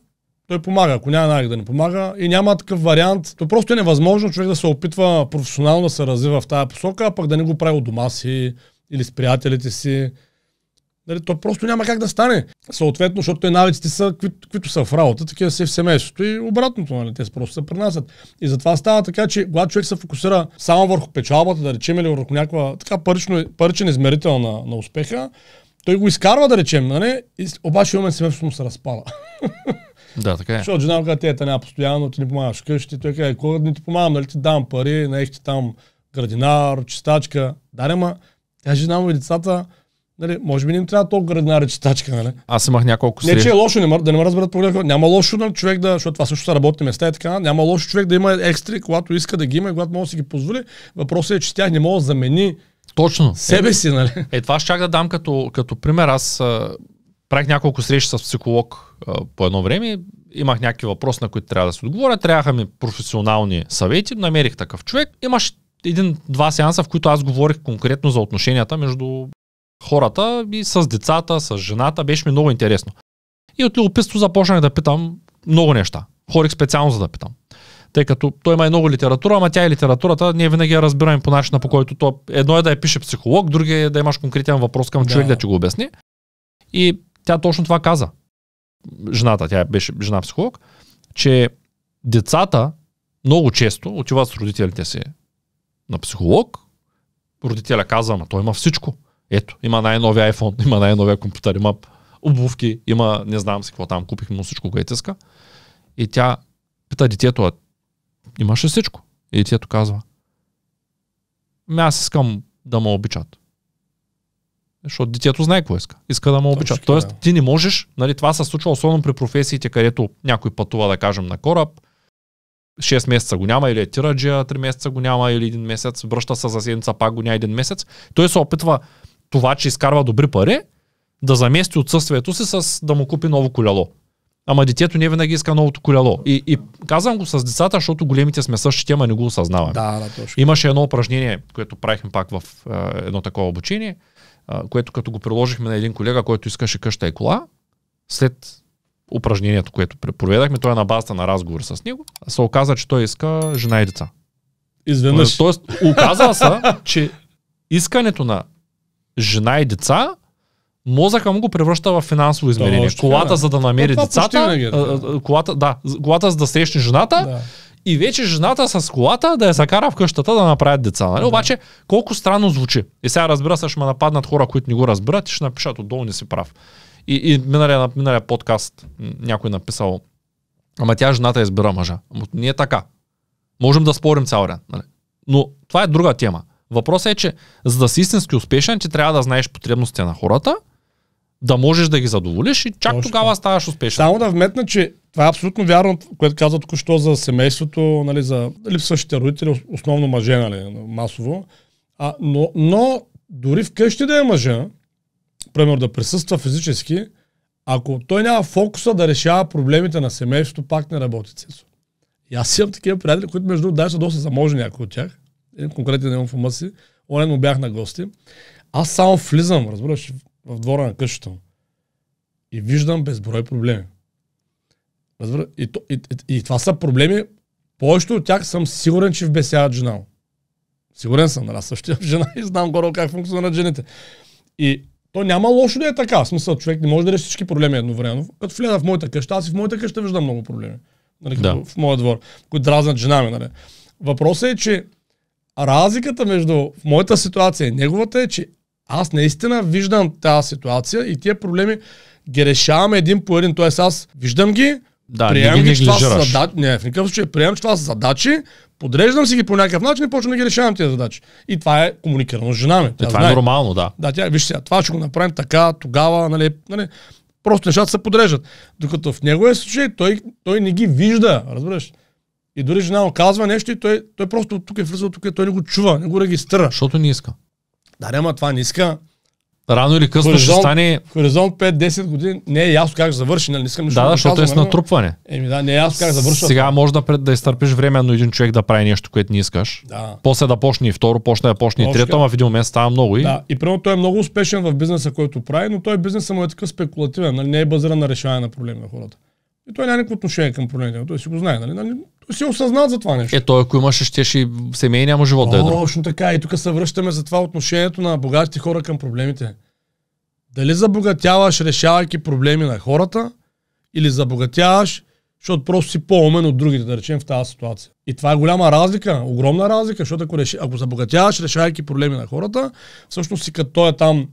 той помага. Ако няма навик да не помага и няма такъв вариант, то просто е невъзможно човек да се опитва професионално да се развива в тази посока, а пък да не го прави от дома си или с приятелите си. Нали, то просто няма как да стане. Съответно, защото навиците са, които са в работа, такива са в семейството и обратното, нали, те просто се пренасят. И затова става така, че когато човек се фокусира само върху печалбата, да речем, или върху някаква така паричен, паричен измерител на, на успеха, той го изкарва, да речем, нали, и, обаче имаме семейството му се разпада. Да, така е. Защото жена му казва, те няма постоянно, ти не помагаш вкъщи. Той казва, е, кога не ти помагам, нали ти дам пари, наехте там градинар, чистачка. Да, ма, тя жена му и децата, Нали, може би не им трябва толкова градна речетачка, нали? Аз имах няколко срещи. Не, че е лошо, не, да не ме разберат проблема. Няма лошо на нали, човек да, защото това също са работни места и така, няма лошо човек да има екстри, когато иска да ги има и когато може да си ги позволи. Въпросът е, че тях не мога да замени точно. Себе е, си, нали? Е, това ще чак да дам като, като пример. Аз а, правих няколко срещи с психолог а, по едно време. Имах някакви въпроси, на които трябва да се отговоря. Трябваха ми професионални съвети. Намерих такъв човек. Имаш един-два сеанса, в които аз говорих конкретно за отношенията между хората и с децата, с жената. Беше ми много интересно. И от любопитство започнах да питам много неща. Хорих специално за да питам. Тъй като той има и много литература, ама тя и литературата ние винаги я разбираме по начина, по който то едно е да я пише психолог, други е да имаш конкретен въпрос към да. човек да ти го обясни. И тя точно това каза. Жената, тя беше жена психолог, че децата много често отиват с родителите си на психолог. Родителя казва, ама той има всичко. Ето, има най нови iPhone, има най-новия компютър, има обувки, има не знам си какво там, купих му всичко, което е иска. И тя пита детето, имаше имаш ли всичко? И детето казва, ами аз искам да ме обичат. Защото детето знае какво иска. Иска да ме обичат. Точно, Тоест, да. ти не можеш, нали, това се случва особено при професиите, където някой пътува, да кажем, на кораб, 6 месеца го няма, или е тираджия, 3 месеца го няма, или един месец, връща се за седмица, пак го няма един месец. Той се опитва това, че изкарва добри пари, да замести отсъствието си с да му купи ново коляло. Ама детето не винаги иска новото коляло. И, и казвам го с децата, защото големите сме същите, ама не го осъзнаваме. Да, да, точно. Имаше едно упражнение, което правихме пак в е, едно такова обучение, е, което като го приложихме на един колега, който искаше къща и кола, след упражнението, което проведахме, той е на базата на разговор с него, се оказа, че той иска жена и деца. Изведнъж. Тоест, оказва се, че искането на жена и деца, мозъка му го превръща в финансово измерение. Да, колата, да. за да намери децата, е, да. колата, да, колата, за да срещне жената, да. и вече жената с колата да я закара в къщата да направят деца. Нали? Да. Обаче, колко странно звучи. И сега разбира се, ще ме нападнат хора, които не го разбират и ще напишат отдолу не си прав. И, и миналия, миналия подкаст някой написал, ама тя жената избира мъжа. Ама не е така. Можем да спорим цял ред. Нали? Но това е друга тема. Въпросът е, че за да си истински успешен, ти трябва да знаеш потребностите на хората, да можеш да ги задоволиш и чак Точно. тогава ставаш успешен. Само да вметна, че това е абсолютно вярно, което каза току-що за семейството, нали, за липсващите родители, основно мъже, нали, масово. А, но, но дори вкъщи да е мъжа, примерно да присъства физически, ако той няма фокуса да решава проблемите на семейството, пак не работи цесо. И аз имам такива приятели, които между другото са доста заможни някои от тях. Е, конкретен имам в ума си, онен му бях на гости. Аз само влизам, разбираш, в двора на къщата И виждам безброй проблеми. Разбира, и, и, и, и това са проблеми, повечето от тях съм сигурен, че вбесяват жена. Сигурен съм, нали? същия жена и знам горе как функционират жените. И то няма лошо да е така. В смисъл, човек не може да реши всички проблеми едновременно. Като вляза в моята къща, аз и в моята къща виждам много проблеми. Нали, да. В моя двор, които дразнат жена ми. Нали. Въпросът е, че разликата между моята ситуация и неговата е, че аз наистина виждам тази ситуация и тия проблеми ги решаваме един по един. Тоест аз виждам ги, да, приемам ги, че това са задачи. Не, в никакъв случай приемам, че това са задачи, подреждам си ги по някакъв начин и почвам да ги решавам тези задачи. И това е комуникирано с жена ми. Е, тя това е знае. е нормално, да. Да, тя, виж сега, това ще го направим така, тогава, нали, нали, просто нещата се подреждат. Докато в неговия случай той, той не ги вижда, разбираш. И дори жена му казва нещо и той, той просто тук е влизал, тук е, той не го чува, не го регистрира. Защото не иска. Да, няма това не иска. Рано или късно хоризонт, ще стане... Хоризонт 5-10 години не е ясно как завърши, нали? Искам да, да, да, защото е с натрупване. Еми да, не е ясно как завърши. Сега може да, пред, да изтърпиш но един човек да прави нещо, което не искаш. Да. После да почне и второ, почне да почне и трето, ама в един момент става много и... Да, и прямо той е много успешен в бизнеса, който прави, но той бизнесът му е такъв спекулативен, нали? Не е базиран на решаване на проблеми на хората. И той няма никакво отношение към проблемите, той си го знае, нали? нали? си осъзнал за това нещо. Е, той ако имаше, щеше семей няма живот да е Точно така. И тук се връщаме за това отношението на богатите хора към проблемите. Дали забогатяваш, решавайки проблеми на хората, или забогатяваш, защото просто си по-умен от другите, да речем, в тази ситуация. И това е голяма разлика, огромна разлика, защото ако, реши, ако забогатяваш, решавайки проблеми на хората, всъщност си като той е там,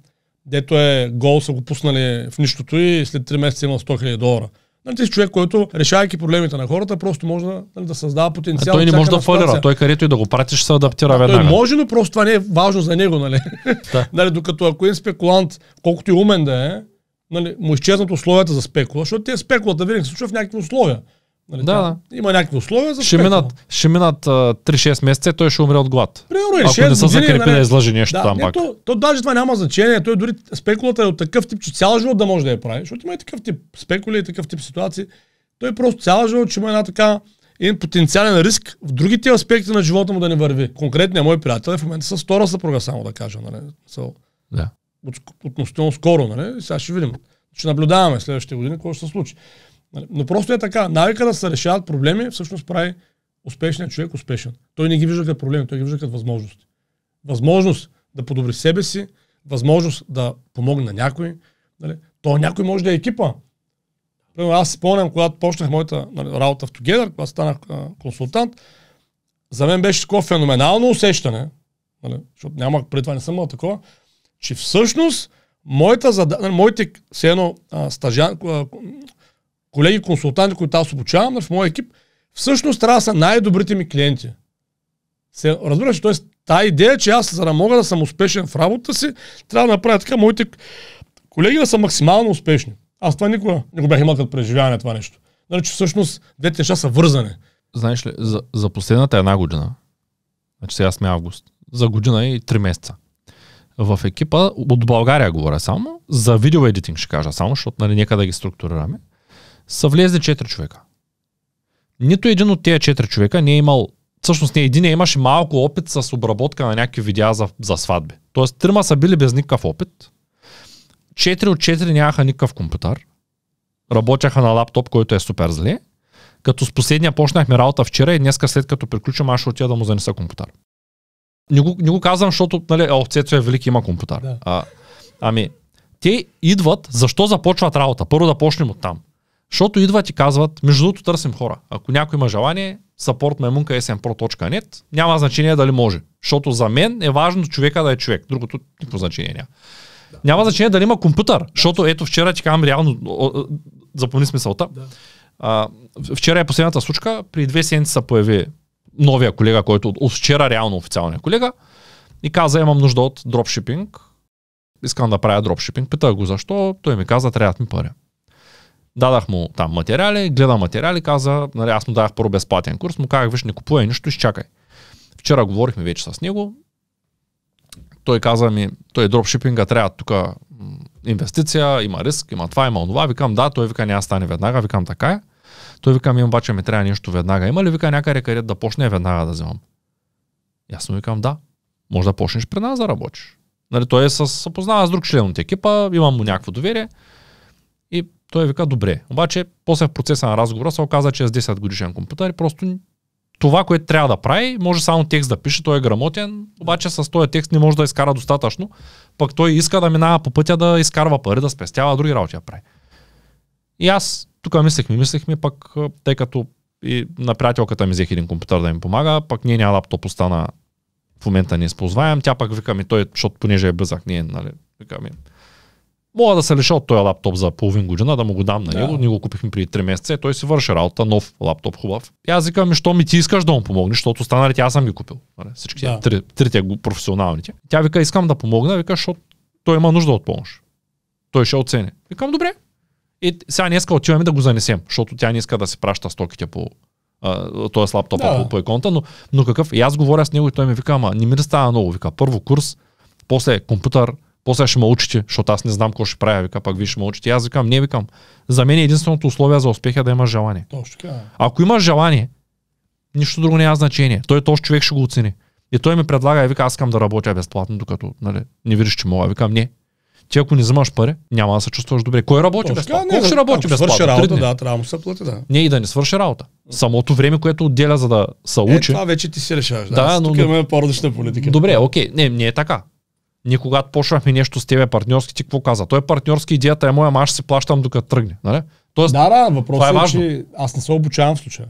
дето е гол, са го пуснали в нищото и след 3 месеца има 100 000 долара. Нали, ти си човек, който решавайки проблемите на хората, просто може да, нали, да създава потенциал. А той не може да фалира, той е където и да го прати, ще се адаптира а, веднага. Той може, но просто това не е важно за него. Нали? Да. нали, докато ако един спекулант, колкото и умен да е, нали, му изчезнат условията за спекула, защото те спекулата винаги се случва в някакви условия. Нали, да, да. Има някакви условия за Ще минат, ще минат 3-6 месеца, той ще умре от глад. Примерно, е Ако 6 не са закрепи нали, да излъжи нещо да, там не, пак. То, то, даже това няма значение. Той дори спекулата е от такъв тип, че цял живот да може да я прави. Защото има и такъв тип спекули и такъв тип ситуации. Той просто цял живот че има една така един потенциален риск в другите аспекти на живота му да не върви. Конкретният мой приятел е в момента с втора съпруга, само да кажа. Нали? So, да. От, относително скоро, нали? сега ще видим. Ще наблюдаваме следващите години какво ще се случи. Нали? Но просто е така. Навика да се решават проблеми всъщност прави успешният човек успешен. Той не ги вижда като проблеми, той ги вижда като възможности. Възможност да подобри себе си, възможност да помогне на някой. Нали? То някой може да е екипа. Примерно аз си спомням, когато почнах моята нали, работа в Together, когато станах а, консултант, за мен беше такова феноменално усещане, нали, защото няма, преди това не съм имал такова, че всъщност моята моите все едно а, стажан... а, колеги консултанти, които аз обучавам нали, в моя екип, всъщност трябва да са най-добрите ми клиенти. Се, разбираш, т.е. та идея, че аз за да мога да съм успешен в работата си, трябва да направя така моите колеги да са максимално успешни. Аз това никога не го бях имал като преживяване това нещо. Нали, че всъщност двете неща са вързане. Знаеш ли, за, за последната една година, значи сега сме август, за година и три месеца, в екипа, от България говоря само, за видео едитинг ще кажа само, защото нали, нека да ги структурираме са влезли 4 човека. Нито един от тези 4 човека не е имал всъщност не един имаше малко опит с обработка на някакви видеа за, за сватби. Тоест, трима са били без никакъв опит. Четири от четири нямаха никакъв компютър. Работяха на лаптоп, който е супер зле. Като с последния почнахме работа вчера и днеска след като приключим, аз ще отида да му занеса компютър. Не го, не го казвам, защото нали, о, Цецо е велики, има компютър. Да. А, ами, те идват, защо започват работа? Първо да почнем от там. Защото идват и казват, между другото търсим хора. Ако някой има желание, support.memunka.snpro.net е няма значение дали може. Защото за мен е важно човека да е човек. Другото никакво значение няма. Да. Няма значение дали има компютър, да. защото ето вчера ти казвам реално, запомни смисълта. Да. А, вчера е последната случка, при две седмици се появи новия колега, който от вчера реално официалния колега и каза, имам нужда от дропшипинг, искам да правя дропшипинг. Питах го защо, той ми каза, трябват ми пари. Дадах му там материали, гледа материали, каза, нали, аз му дадах първо безплатен курс, му казах, виж, не купувай нищо, изчакай. Вчера говорихме вече с него, той каза ми, той е дропшипинга, трябва тук инвестиция, има риск, има това, има онова. Викам, да, той вика, няма стане веднага, викам така е. Той вика, ми обаче ми трябва нещо веднага. Има ли вика някъде къде да почне веднага да вземам? И аз му викам, да, може да почнеш при нас да работиш. Нали, той е се съпознава с друг член от екипа, имам му някакво доверие. Той вика, добре. Обаче, после в процеса на разговора се оказа, че е с 10 годишен компютър и просто това, което трябва да прави, може само текст да пише, той е грамотен, обаче с този текст не може да изкара достатъчно, пък той иска да минава по пътя да изкарва пари, да спестява, други работи да прави. И аз тук мислехме, мислехме, пък тъй като и на приятелката ми взех един компютър да ми помага, пък ние няма лаптоп остана в момента не използваем, тя пък вика ми той, защото понеже е близък, ние, нали, вика ми, Мога да се лиша от този лаптоп за половин година, да му го дам на него. Да. Ние го купихме преди 3 месеца и той си върши работа, нов лаптоп, хубав. И аз викам, що ми ти искаш да му помогнеш, защото останалите аз съм ги купил. Нали, всички да. три, трите професионалните. Тя вика, искам да помогна, вика, защото той има нужда от помощ. Той ще оцени. Викам, добре. И сега иска отиваме да го занесем, защото тя не иска да се праща стоките по т.е. лаптопа да. по, по иконта, но, но какъв? И аз говоря с него и той ми вика, ама не ми да става много. Вика, първо курс, после компютър, после ще ме учите, защото аз не знам какво ще правя. Вика, пак виж ще ме учите. Аз викам, не викам. За мен единственото условие за успех е да имаш желание. Точно така. Ако имаш желание, нищо друго няма значение. Той този човек ще го оцени. И той ми предлага, и вика, аз искам да работя безплатно, докато нали, не видиш, че мога. Викам, не. Ти ако не вземаш пари, няма да се чувстваш добре. Кой работи Точно, безплатно? Не, ще работи ако безплатно? работа, да, трябва да му се плати, да. Не и да не свърши работа. Самото време, което отделя за да се е, учи. Е, това вече ти си решаваш. Да, да но... Тук имаме по-различна политика. Добре, окей. Не, не е така ние когато почвахме нещо с тебе партньорски, ти какво каза? Той е партньорски, идеята е моя, аз ще се плащам докато тръгне. Нали? Тоест, да, да, въпросът е, е, че аз не се обучавам в случая.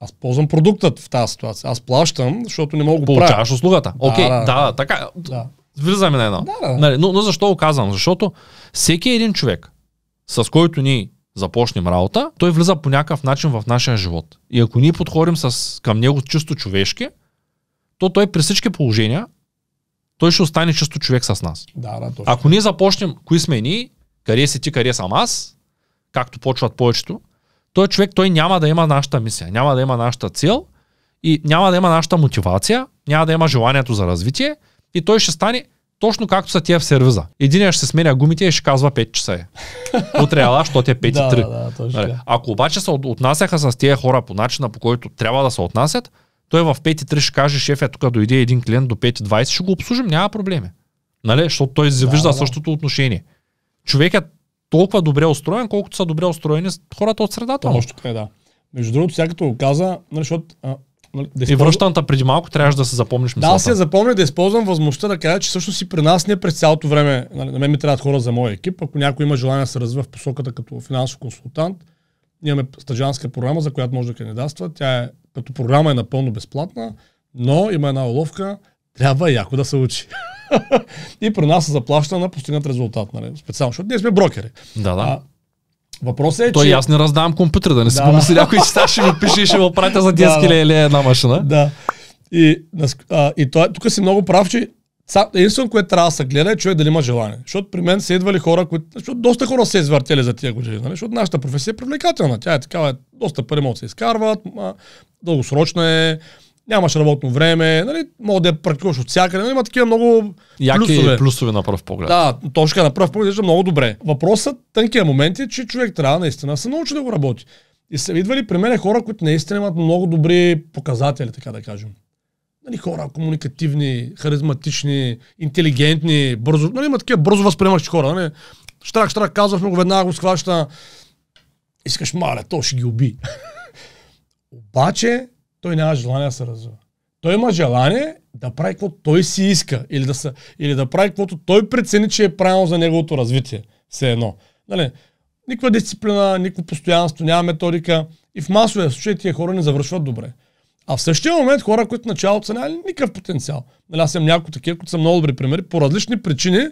Аз ползвам продуктът в тази ситуация. Аз плащам, защото не мога да Получаваш правя. услугата. Окей, да, okay, да, да, да, така. Да. Влизаме на едно. Да, да. Нали, но, но защо го казвам? Защото всеки един човек, с който ние започнем работа, той влиза по някакъв начин в нашия живот. И ако ние подходим с, към него чисто човешки, то той при всички положения той ще остане чисто човек с нас. Да, да, точно. Ако ние започнем, кои сме ние, къде си ти, къде съм аз, както почват повечето, той е човек, той няма да има нашата мисия, няма да има нашата цел и няма да има нашата мотивация, няма да има желанието за развитие и той ще стане точно както са тия в сервиза. Единия ще се сменя гумите и ще казва 5 часа е. Утре ела, защото е 5 и 3. Да, да, точно. Нали? Ако обаче се отнасяха с тия хора по начина, по който трябва да се отнасят, той в 5.30 ще каже, шеф, е тук дойде един клиент до 5.20, ще го обслужим, няма проблеми. Нали? Защото той да, вижда да. същото отношение. Човекът е толкова добре устроен, колкото са добре устроени хората от средата. още така, е, да. Между другото, сега като го каза, нали, защото нали, да използвам... И връщаната преди малко трябваше да се запомниш мисълта. Да, аз се запомня да използвам възможността да кажа, че също си при нас не през цялото време. Нали, на мен ми трябват хора за моя екип. Ако някой има желание да се развива в посоката като финансов консултант, имаме стажанска програма, за която може да кандидатства. Тя е, като програма е напълно безплатна, но има една уловка, трябва яко да се учи. и при нас се заплаща на постигнат резултат, нали? Специално, защото ние сме брокери. Да, да. А, Въпросът е, Той, че... аз не раздавам компютъра, да не си да, помисли да. някой, че сега ще ми пише и ще го пратя за 10 да, хиляди е една машина. Да. И, а, и това, тук си много прав, че Единствено, което трябва да се гледа е човек дали има желание. Защото при мен са идвали хора, които. Защото доста хора се извъртели за тия години, нали? защото нашата професия е привлекателна. Тя е такава, е, доста пари могат да се изкарват, а, дългосрочна е, нямаш работно време, нали? мога да я практикуваш от всякъде. Нали? Има такива много Яки плюсове. плюсове на пръв поглед. Да, точка на пръв поглед изглежда много добре. Въпросът, тънкият момент е, че човек трябва наистина да се научи да го работи. И са идвали при мен хора, които наистина имат много добри показатели, така да кажем нали, хора, комуникативни, харизматични, интелигентни, бързо, нали, има такива бързо възприемащи хора. Нали? Штрак, штрак, казвахме го веднага го схваща. Искаш мале, то ще ги уби. Обаче, той няма желание да се развива. Той има желание да прави каквото той си иска или да, са, или да прави каквото той прецени, че е правилно за неговото развитие. Все едно. Нали? Никаква дисциплина, никакво постоянство, няма методика. И в масовия случай тия хора не завършват добре. А в същия момент хора, които началото са нямали никакъв потенциал. Нали, аз имам няколко такива, които са много добри примери. По различни причини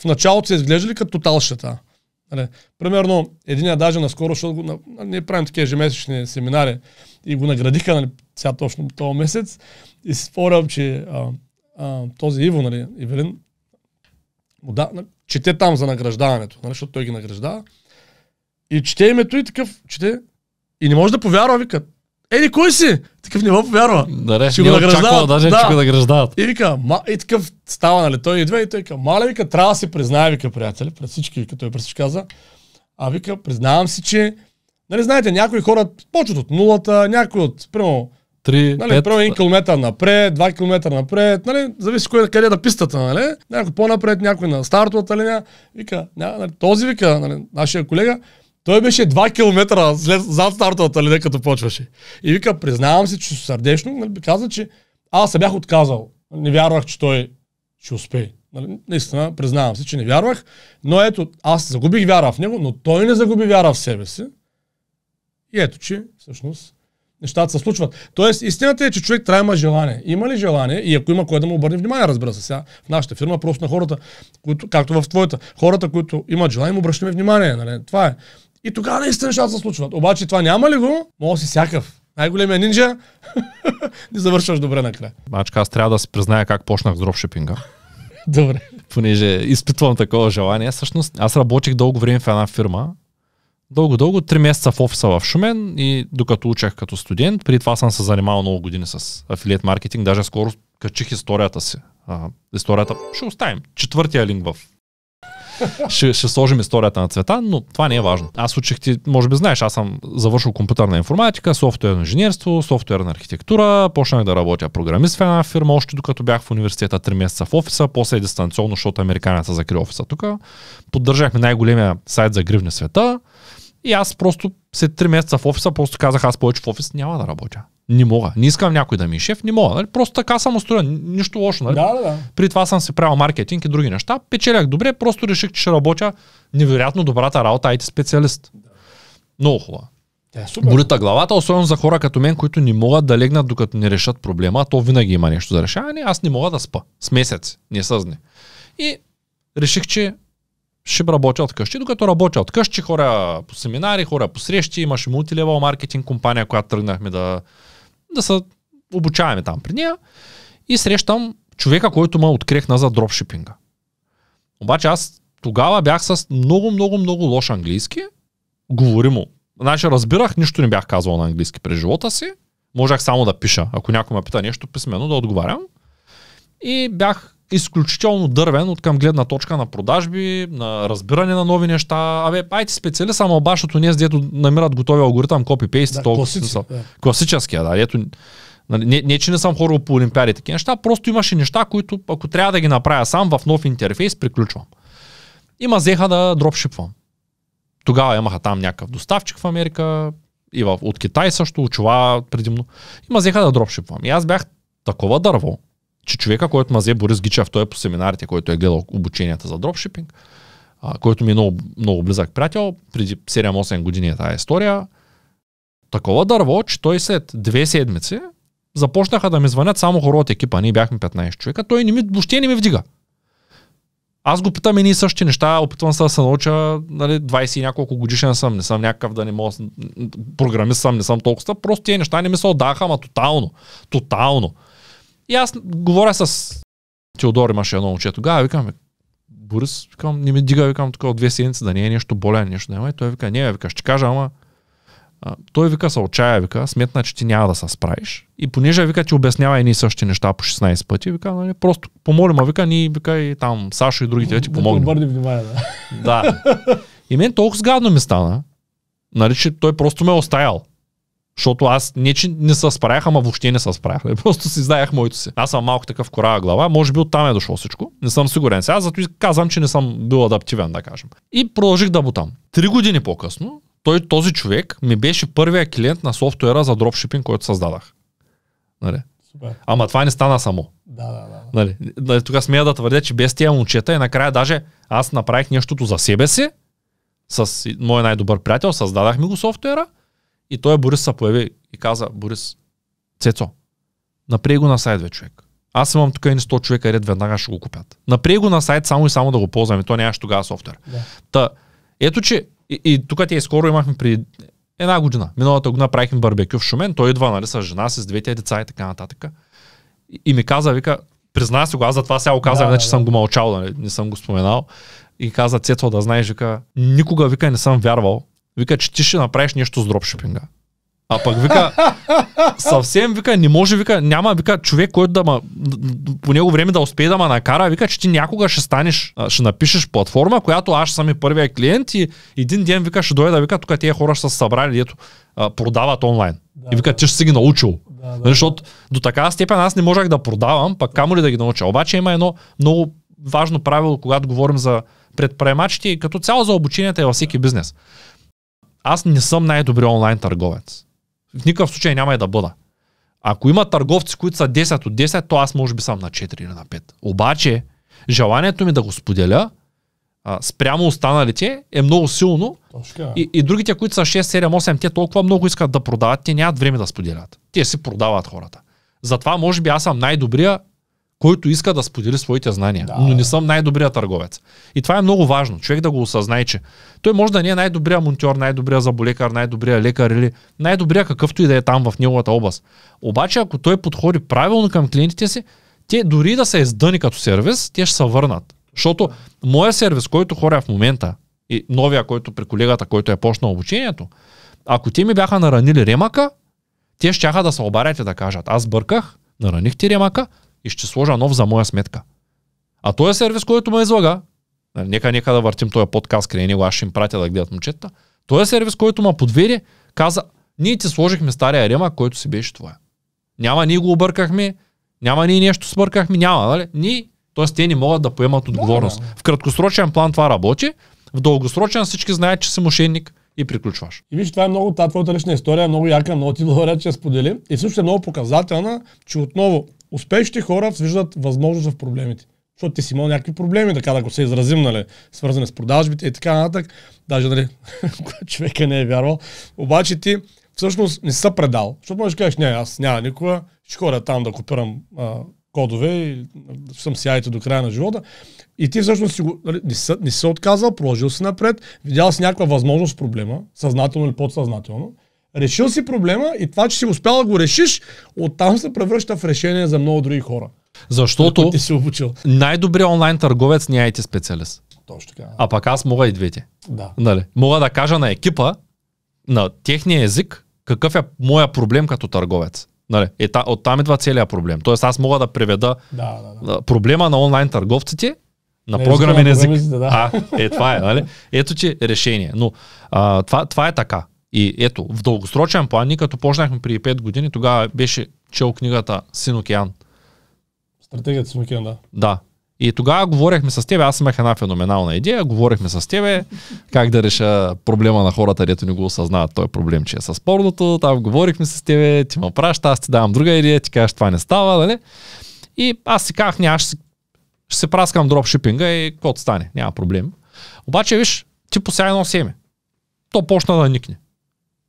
в началото са изглеждали като талщата. Нали, примерно, един даже наскоро, защото на, ние правим такива ежемесечни семинари и го наградиха нали, сега точно този месец. И си спорям, че а, а, този Иво, нали, Ивелин, да, чете там за награждаването, нали, защото той ги награждава. И чете името и такъв, чете. И не може да повярва, викат Еди, кой си? Такъв не му повярва. не, ще го награждават. Даже да. ще го награждават. И вика, ма, и такъв става, нали? Той идва и той вика, маля вика, трябва да се признае, вика, приятели, пред всички, вика, той е пред всички каза. А вика, признавам си, че, нали, знаете, някои хора почват от нулата, някои от, примерно, 3, нали, 5... Примерно 1 км напред, 2 км напред, нали, зависи кой, е, къде е да пистата, нали? Някой по-напред, някой на стартовата линия. Вика, нали, този вика, нали, нашия колега, той беше 2 км след, зад стартовата линия, като почваше. И вика, признавам се, че сърдечно, нали, каза, че аз се бях отказал. Не вярвах, че той ще успее. Нали, наистина, признавам се, че не вярвах, но ето, аз загубих вяра в него, но той не загуби вяра в себе си. И ето, че всъщност нещата се случват. Тоест, истината е, че човек трябва има желание. Има ли желание? И ако има кой да му обърне внимание, разбира се, сега в нашата фирма, просто на хората, които, както в твоята, хората, които имат желание, му обръщаме внимание. Нали? Това е. И тогава наистина ще се случват. Обаче това няма ли го, Мога си всякакъв. Най-големия нинджа не завършваш добре накрая. Значи аз трябва да си призная как почнах с дропшипинга. добре. Понеже изпитвам такова желание. Същност, аз работих дълго време в една фирма. Дълго-дълго, три месеца в офиса в Шумен и докато учех като студент, при това съм се занимавал много години с афилиет маркетинг, даже скоро качих историята си. А, историята ще оставим. Четвъртия линк в ще, ще сложим историята на цвета, но това не е важно. Аз учих ти, може би знаеш, аз съм завършил компютърна информатика, софтуерно инженерство, софтуерна архитектура, почнах да работя програмист в една фирма, още докато бях в университета 3 месеца в офиса, после дистанционно, защото американеца закри офиса тук. Поддържахме най-големия сайт за гривни света. И аз просто след 3 месеца в офиса просто казах, аз повече в офис няма да работя не мога. Не искам някой да ми е шеф, не мога. Нали? Просто така съм устроен. Нищо лошо. Нали? Да, да, да. При това съм си правил маркетинг и други неща. Печелях добре, просто реших, че ще работя невероятно добрата работа IT специалист. Да. Много хубаво. Да, е, Болита главата, особено за хора като мен, които не могат да легнат докато не решат проблема, а то винаги има нещо за решаване. Аз не мога да спа. С месец, не съзне. И реших, че ще работя от къщи. Докато работя от къщи, хора по семинари, хора по срещи, имаше мултилевел маркетинг компания, която тръгнахме да да се обучаваме там при нея и срещам човека, който ме открехна за дропшипинга. Обаче аз тогава бях с много, много, много лош английски. Говори му. Значи разбирах, нищо не бях казвал на английски през живота си. Можех само да пиша. Ако някой ме пита нещо писмено, да отговарям. И бях изключително дървен от към гледна точка на продажби, на разбиране на нови неща. Абе, айте специалист, само обаче ние, с дето намират готови алгоритъм, копипейст, да, толкова класици, Да. Класическия, да. Ето, нали, не, не, че не съм хорал по олимпиади такива неща, просто имаше неща, които ако трябва да ги направя сам в нов интерфейс, приключвам. И зеха да дропшипвам. Тогава имаха там някакъв доставчик в Америка, и в, от Китай също, чува предимно. И зеха да дропшипвам. И аз бях такова дърво, че човека, който мазе Борис Гичев, той е по семинарите, който е гледал обученията за дропшипинг, а, който ми е много, много близък приятел, преди 7-8 години е тази история, такова дърво, че той след две седмици започнаха да ми звънят само хора от екипа, ние бяхме 15 човека, той не ми, въобще не ми вдига. Аз го питам и и същи неща, опитвам се да се науча, нали, 20 и няколко годишен съм, не съм някакъв да не мога, програмист съм, не съм толкова, просто тези неща не ми се отдаха, ама тотално, тотално. И аз говоря с Теодор, имаше едно момче тогава, викам, Борис, викам, не ми дига, викам, така от две седмици да не е нещо болен, нещо няма. И той вика, не, вика, ще кажа, ама а, той вика се отчая, вика, сметна, че ти няма да се справиш. И понеже вика, ти обяснява едни и същи неща по 16 пъти, вика, нали, просто помолим, а вика, ние, вика, и там Сашо и другите, да ти помогнем. Да, внимание, да. да. И мен толкова сгадно ми стана, нали, че той просто ме е оставял. Защото аз не, че не се справях, ама въобще не се справях. Просто си знаех моето си. Аз съм малко такъв корава глава. Може би оттам е дошло всичко. Не съм сигурен сега, зато и казвам, че не съм бил адаптивен, да кажем. И продължих да бутам. Три години по-късно, той, този човек ми беше първия клиент на софтуера за дропшипинг, който създадах. Нали? Супер. Ама това не стана само. Да, да, да. Нали? нали? Тук смея да твърдя, че без тия момчета и накрая даже аз направих нещото за себе си с мой най-добър приятел, създадахме го софтуера – и той е Борис се появи и каза, Борис, Цецо, напрей го на сайт, вече, човек. Аз имам тук едни 100 човека, ред веднага ще го купят. Напрей го на сайт само и само да го ползваме. То нямаше тогава софтуер. Да. Та, ето че, и, и тук те скоро имахме при една година. Миналата година правихме барбекю в Шумен. Той идва, нали, с жена си, с двете деца и така нататък. И, и ми каза, вика, призна се го, аз затова сега го казах, да, че да, съм го мълчал, нали, не съм го споменал. И каза, Цецо, да знаеш, вика, никога, вика, не съм вярвал, Вика, че ти ще направиш нещо с дропшипинга. А пък вика, съвсем вика, не може, вика, няма, вика, човек, който да ма, по него време да успее да ма накара, вика, че ти някога ще станеш, ще напишеш платформа, която аз съм и първия клиент и един ден, вика, ще дойда, вика, тук тези хора ще са събрали, ето, продават онлайн. Да, и вика, ти ще си ги научил. Да, да, защото до такава степен аз не можах да продавам, пък камо ли да ги науча. Обаче има едно много важно правило, когато говорим за предприемачите и като цяло за обученията е във всеки бизнес аз не съм най-добри онлайн търговец. В никакъв случай няма и да бъда. Ако има търговци, които са 10 от 10, то аз може би съм на 4 или на 5. Обаче, желанието ми да го споделя а, спрямо останалите е много силно. И, и другите, които са 6, 7, 8, те толкова много искат да продават, те нямат време да споделят. Те си продават хората. Затова може би аз съм най-добрия който иска да сподели своите знания. Да, но не съм най-добрият търговец. И това е много важно. Човек да го осъзнае, че той може да не е най-добрия монтьор, най-добрия заболекар, най-добрия лекар или най-добрия какъвто и да е там в неговата област. Обаче, ако той подходи правилно към клиентите си, те дори да се издъни като сервис, те ще се върнат. Защото моя сервис, който хоря в момента, и новия, който при колегата, който е почнал обучението, ако те ми бяха наранили ремака, те ще да се обарят и да кажат, аз бърках, нараних ти ремака, и ще сложа нов за моя сметка. А този сервис, който ме излага, нали, нека нека да въртим този подкаст край него, аз ще им пратя да гледат момчета. Този сервис, който ме подвери, каза, ние ти сложихме стария рема, който си беше твоя. Няма ние го объркахме, няма ние нещо смъркахме, няма, нали? Ние, т.е. те не могат да поемат отговорност. В краткосрочен план това работи, в дългосрочен всички знаят, че си мошенник и приключваш. И виж, това е много, тази е твоята лична история е много яка, много ти благодаря, че я сподели. И всъщност е много показателна, че отново успешните хора виждат възможност в проблемите. Защото ти си имал някакви проблеми, така да го се изразим, нали, свързани с продажбите и така нататък. Даже, нали, човека не е вярвал. Обаче ти всъщност не са предал. Защото можеш да кажеш, не, аз няма никога, ще ходя там да купирам а, кодове и съм сияйте до края на живота. И ти всъщност си го, нали, не, си, не си отказал, продължил си напред, видял си някаква възможност проблема, съзнателно или подсъзнателно, решил си проблема и това, че си успял да го решиш, оттам се превръща в решение за много други хора. Защото ти си обучил. най-добрият онлайн търговец не е IT специалист. Точно така. А пък аз мога и двете. Да. Нали? Мога да кажа на екипа, на техния език, какъв е моя проблем като търговец. Нали? Е, та, оттам идва целият проблем. Тоест аз мога да преведа да, да, да. проблема на онлайн търговците на не, програмен език. Да, да. А, е, това е, нали? Ето, че е решение. Но а, това, това е така. И ето, в дългосрочен план, ние като почнахме при 5 години, тогава беше чел книгата Син океан. Стратегията Син океан, да. Да. И тогава говорехме с тебе, аз имах една феноменална идея, говорихме с тебе как да реша проблема на хората, дето не го осъзнават, той е проблем, че е с порното, там говорихме с тебе, ти ме праща, аз ти давам друга идея, ти кажеш това не става, нали? И аз си казах, няма, ще, ще се праскам дропшипинга и каквото стане, няма проблем. Обаче, виж, ти посяга едно семе. То почна да никне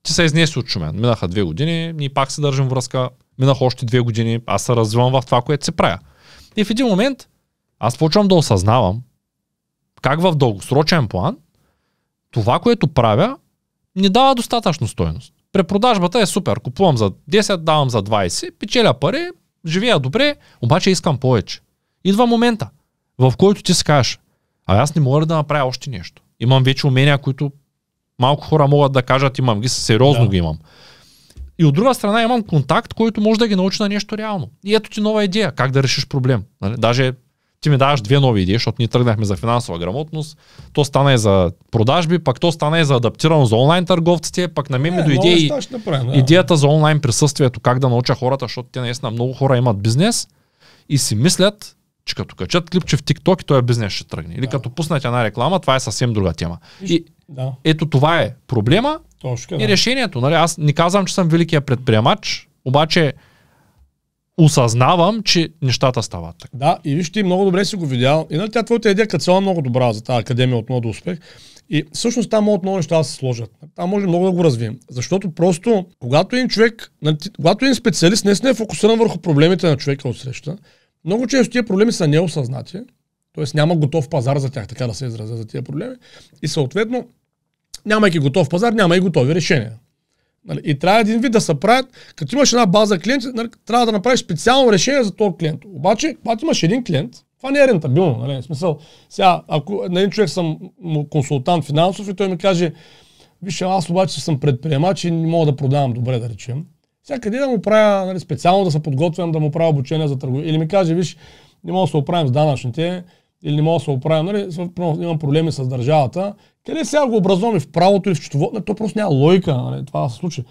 ти се изнесе от Шумен. Минаха две години, ние пак се държим връзка, минаха още две години, аз се развивам в това, което се правя. И в един момент аз почвам да осъзнавам как в дългосрочен план това, което правя, не дава достатъчно стоеност. Препродажбата е супер. Купувам за 10, давам за 20, печеля пари, живея добре, обаче искам повече. Идва момента, в който ти скажеш, а аз не мога да направя още нещо. Имам вече умения, които малко хора могат да кажат имам ги, сериозно да. ги имам. И от друга страна имам контакт, който може да ги научи на нещо реално. И ето ти нова идея, как да решиш проблем. Нали? Даже ти ми даваш две нови идеи, защото ние тръгнахме за финансова грамотност, то стана и за продажби, пък то стана и за адаптирано за онлайн търговците, пък на мен ми дойде и да. идеята за онлайн присъствието, как да науча хората, защото те наистина много хора имат бизнес и си мислят, че като качат клипче в TikTok и този е бизнес ще тръгне. Или да. като пуснат една реклама, това е съвсем друга тема. И, да. Ето това е проблема Точка, да. и решението. Нали? Аз не казвам, че съм великият предприемач, обаче осъзнавам, че нещата стават така. Да, и виж, ти много добре си го видял. И на нали, тя твоята идея като цяло е много добра за тази академия от много успех. И всъщност там могат много неща да се сложат. Там може много да го развием. Защото просто, когато един човек, нали, когато един специалист не е фокусиран върху проблемите на човека от среща, много често тия проблеми са неосъзнати, т.е. няма готов пазар за тях, така да се изразя за тия проблеми. И съответно, нямайки готов пазар, няма и готови решения. Нали? И трябва един вид да се правят, като имаш една база клиенти, нали, трябва да направиш специално решение за този клиент. Обаче, когато имаш един клиент, това не е рентабилно. Нали? В смисъл, сега, ако на един човек съм консултант финансов и той ми каже, виж, аз обаче съм предприемач и не мога да продавам добре, да речем. Сега къде да му правя, нали, специално да се подготвям да му правя обучение за търговия? Или ми каже, виж, не мога да се оправим с данъчните, или не мога да се оправим, нали, имам проблеми с държавата. Къде сега го образуваме в правото и в счетоводно? Нали, то просто няма логика, нали, това да се случи.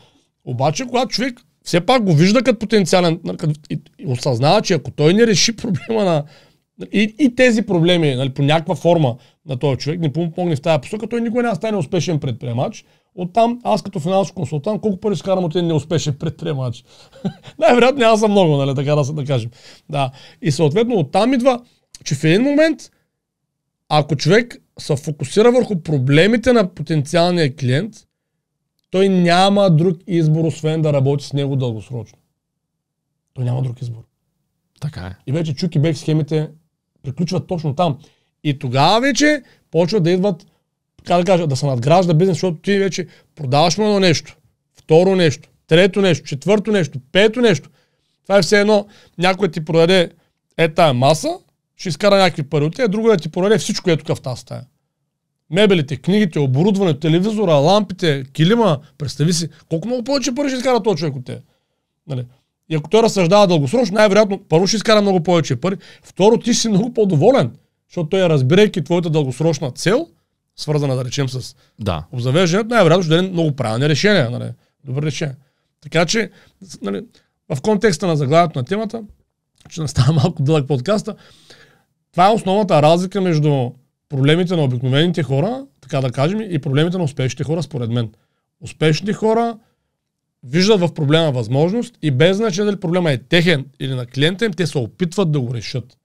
Обаче, когато човек все пак го вижда като потенциален, нали, като, и, и осъзнава, че ако той не реши проблема на и, и тези проблеми, нали, по някаква форма на този човек, не помогне в тази посока, той никога не стане успешен предприемач. Оттам аз като финансов консултант, колко пари скарам от един неуспешен предприемач? Най-вероятно аз съм много, нали, така да, да кажем. Да. И съответно оттам идва, че в един момент, ако човек се фокусира върху проблемите на потенциалния клиент, той няма друг избор, освен да работи с него дългосрочно. Той няма друг избор. Така е. И вече Чуки Бек схемите приключват точно там. И тогава вече почват да идват, така да кажа, да се надгражда бизнес, защото ти вече продаваш му едно нещо, второ нещо, трето нещо, четвърто нещо, пето нещо. Това е все едно, някой ти продаде е тая маса, ще изкара някакви пари от тя, друго да ти продаде всичко е тук в тази стая. Мебелите, книгите, оборудването, телевизора, лампите, килима, представи си, колко много повече пари ще изкара този човек от те. Нали? И ако той разсъждава дългосрочно, най-вероятно, първо ще изкара много повече пари, второ, ти си много по-доволен, защото той, разбирайки твоята дългосрочна цел, свързана, да речем, с да. обзавеждането, най-вероятно ще даде много правилни решения. Нали? Добре решение. Така че, нали, в контекста на заглавието на темата, че не става малко дълъг подкаста, това е основната разлика между проблемите на обикновените хора, така да кажем, и проблемите на успешните хора, според мен. Успешните хора виждат в проблема възможност и без значение дали проблема е техен или на клиента им, те се опитват да го решат.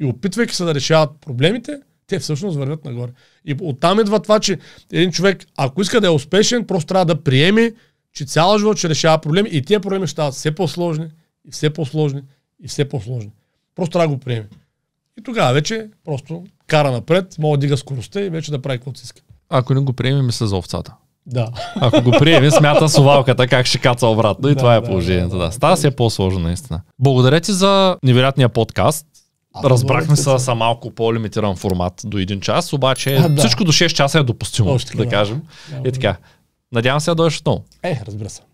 И опитвайки се да решават проблемите, те всъщност вървят нагоре. И оттам идва това, че един човек, ако иска да е успешен, просто трябва да приеме, че цял живот ще решава проблеми и тези проблеми ще стават все по-сложни, и все по-сложни, и все по-сложни. Просто трябва да го приеме. И тогава вече просто кара напред, мога да дига скоростта и вече да прави каквото си иска. Ако не го приемем за овцата. Да. Ако го приемем, смята сувалката как ще каца обратно и да, това е положението. Да, да. Става си е по-сложно наистина. Благодаря ти за невероятния подкаст. А, Разбрахме се са малко по-лимитиран формат до един час, обаче а, да. всичко до 6 часа е допустимо, Още, да, да кажем. Да, е така. Надявам се да дойдеш отново. Е, разбира се.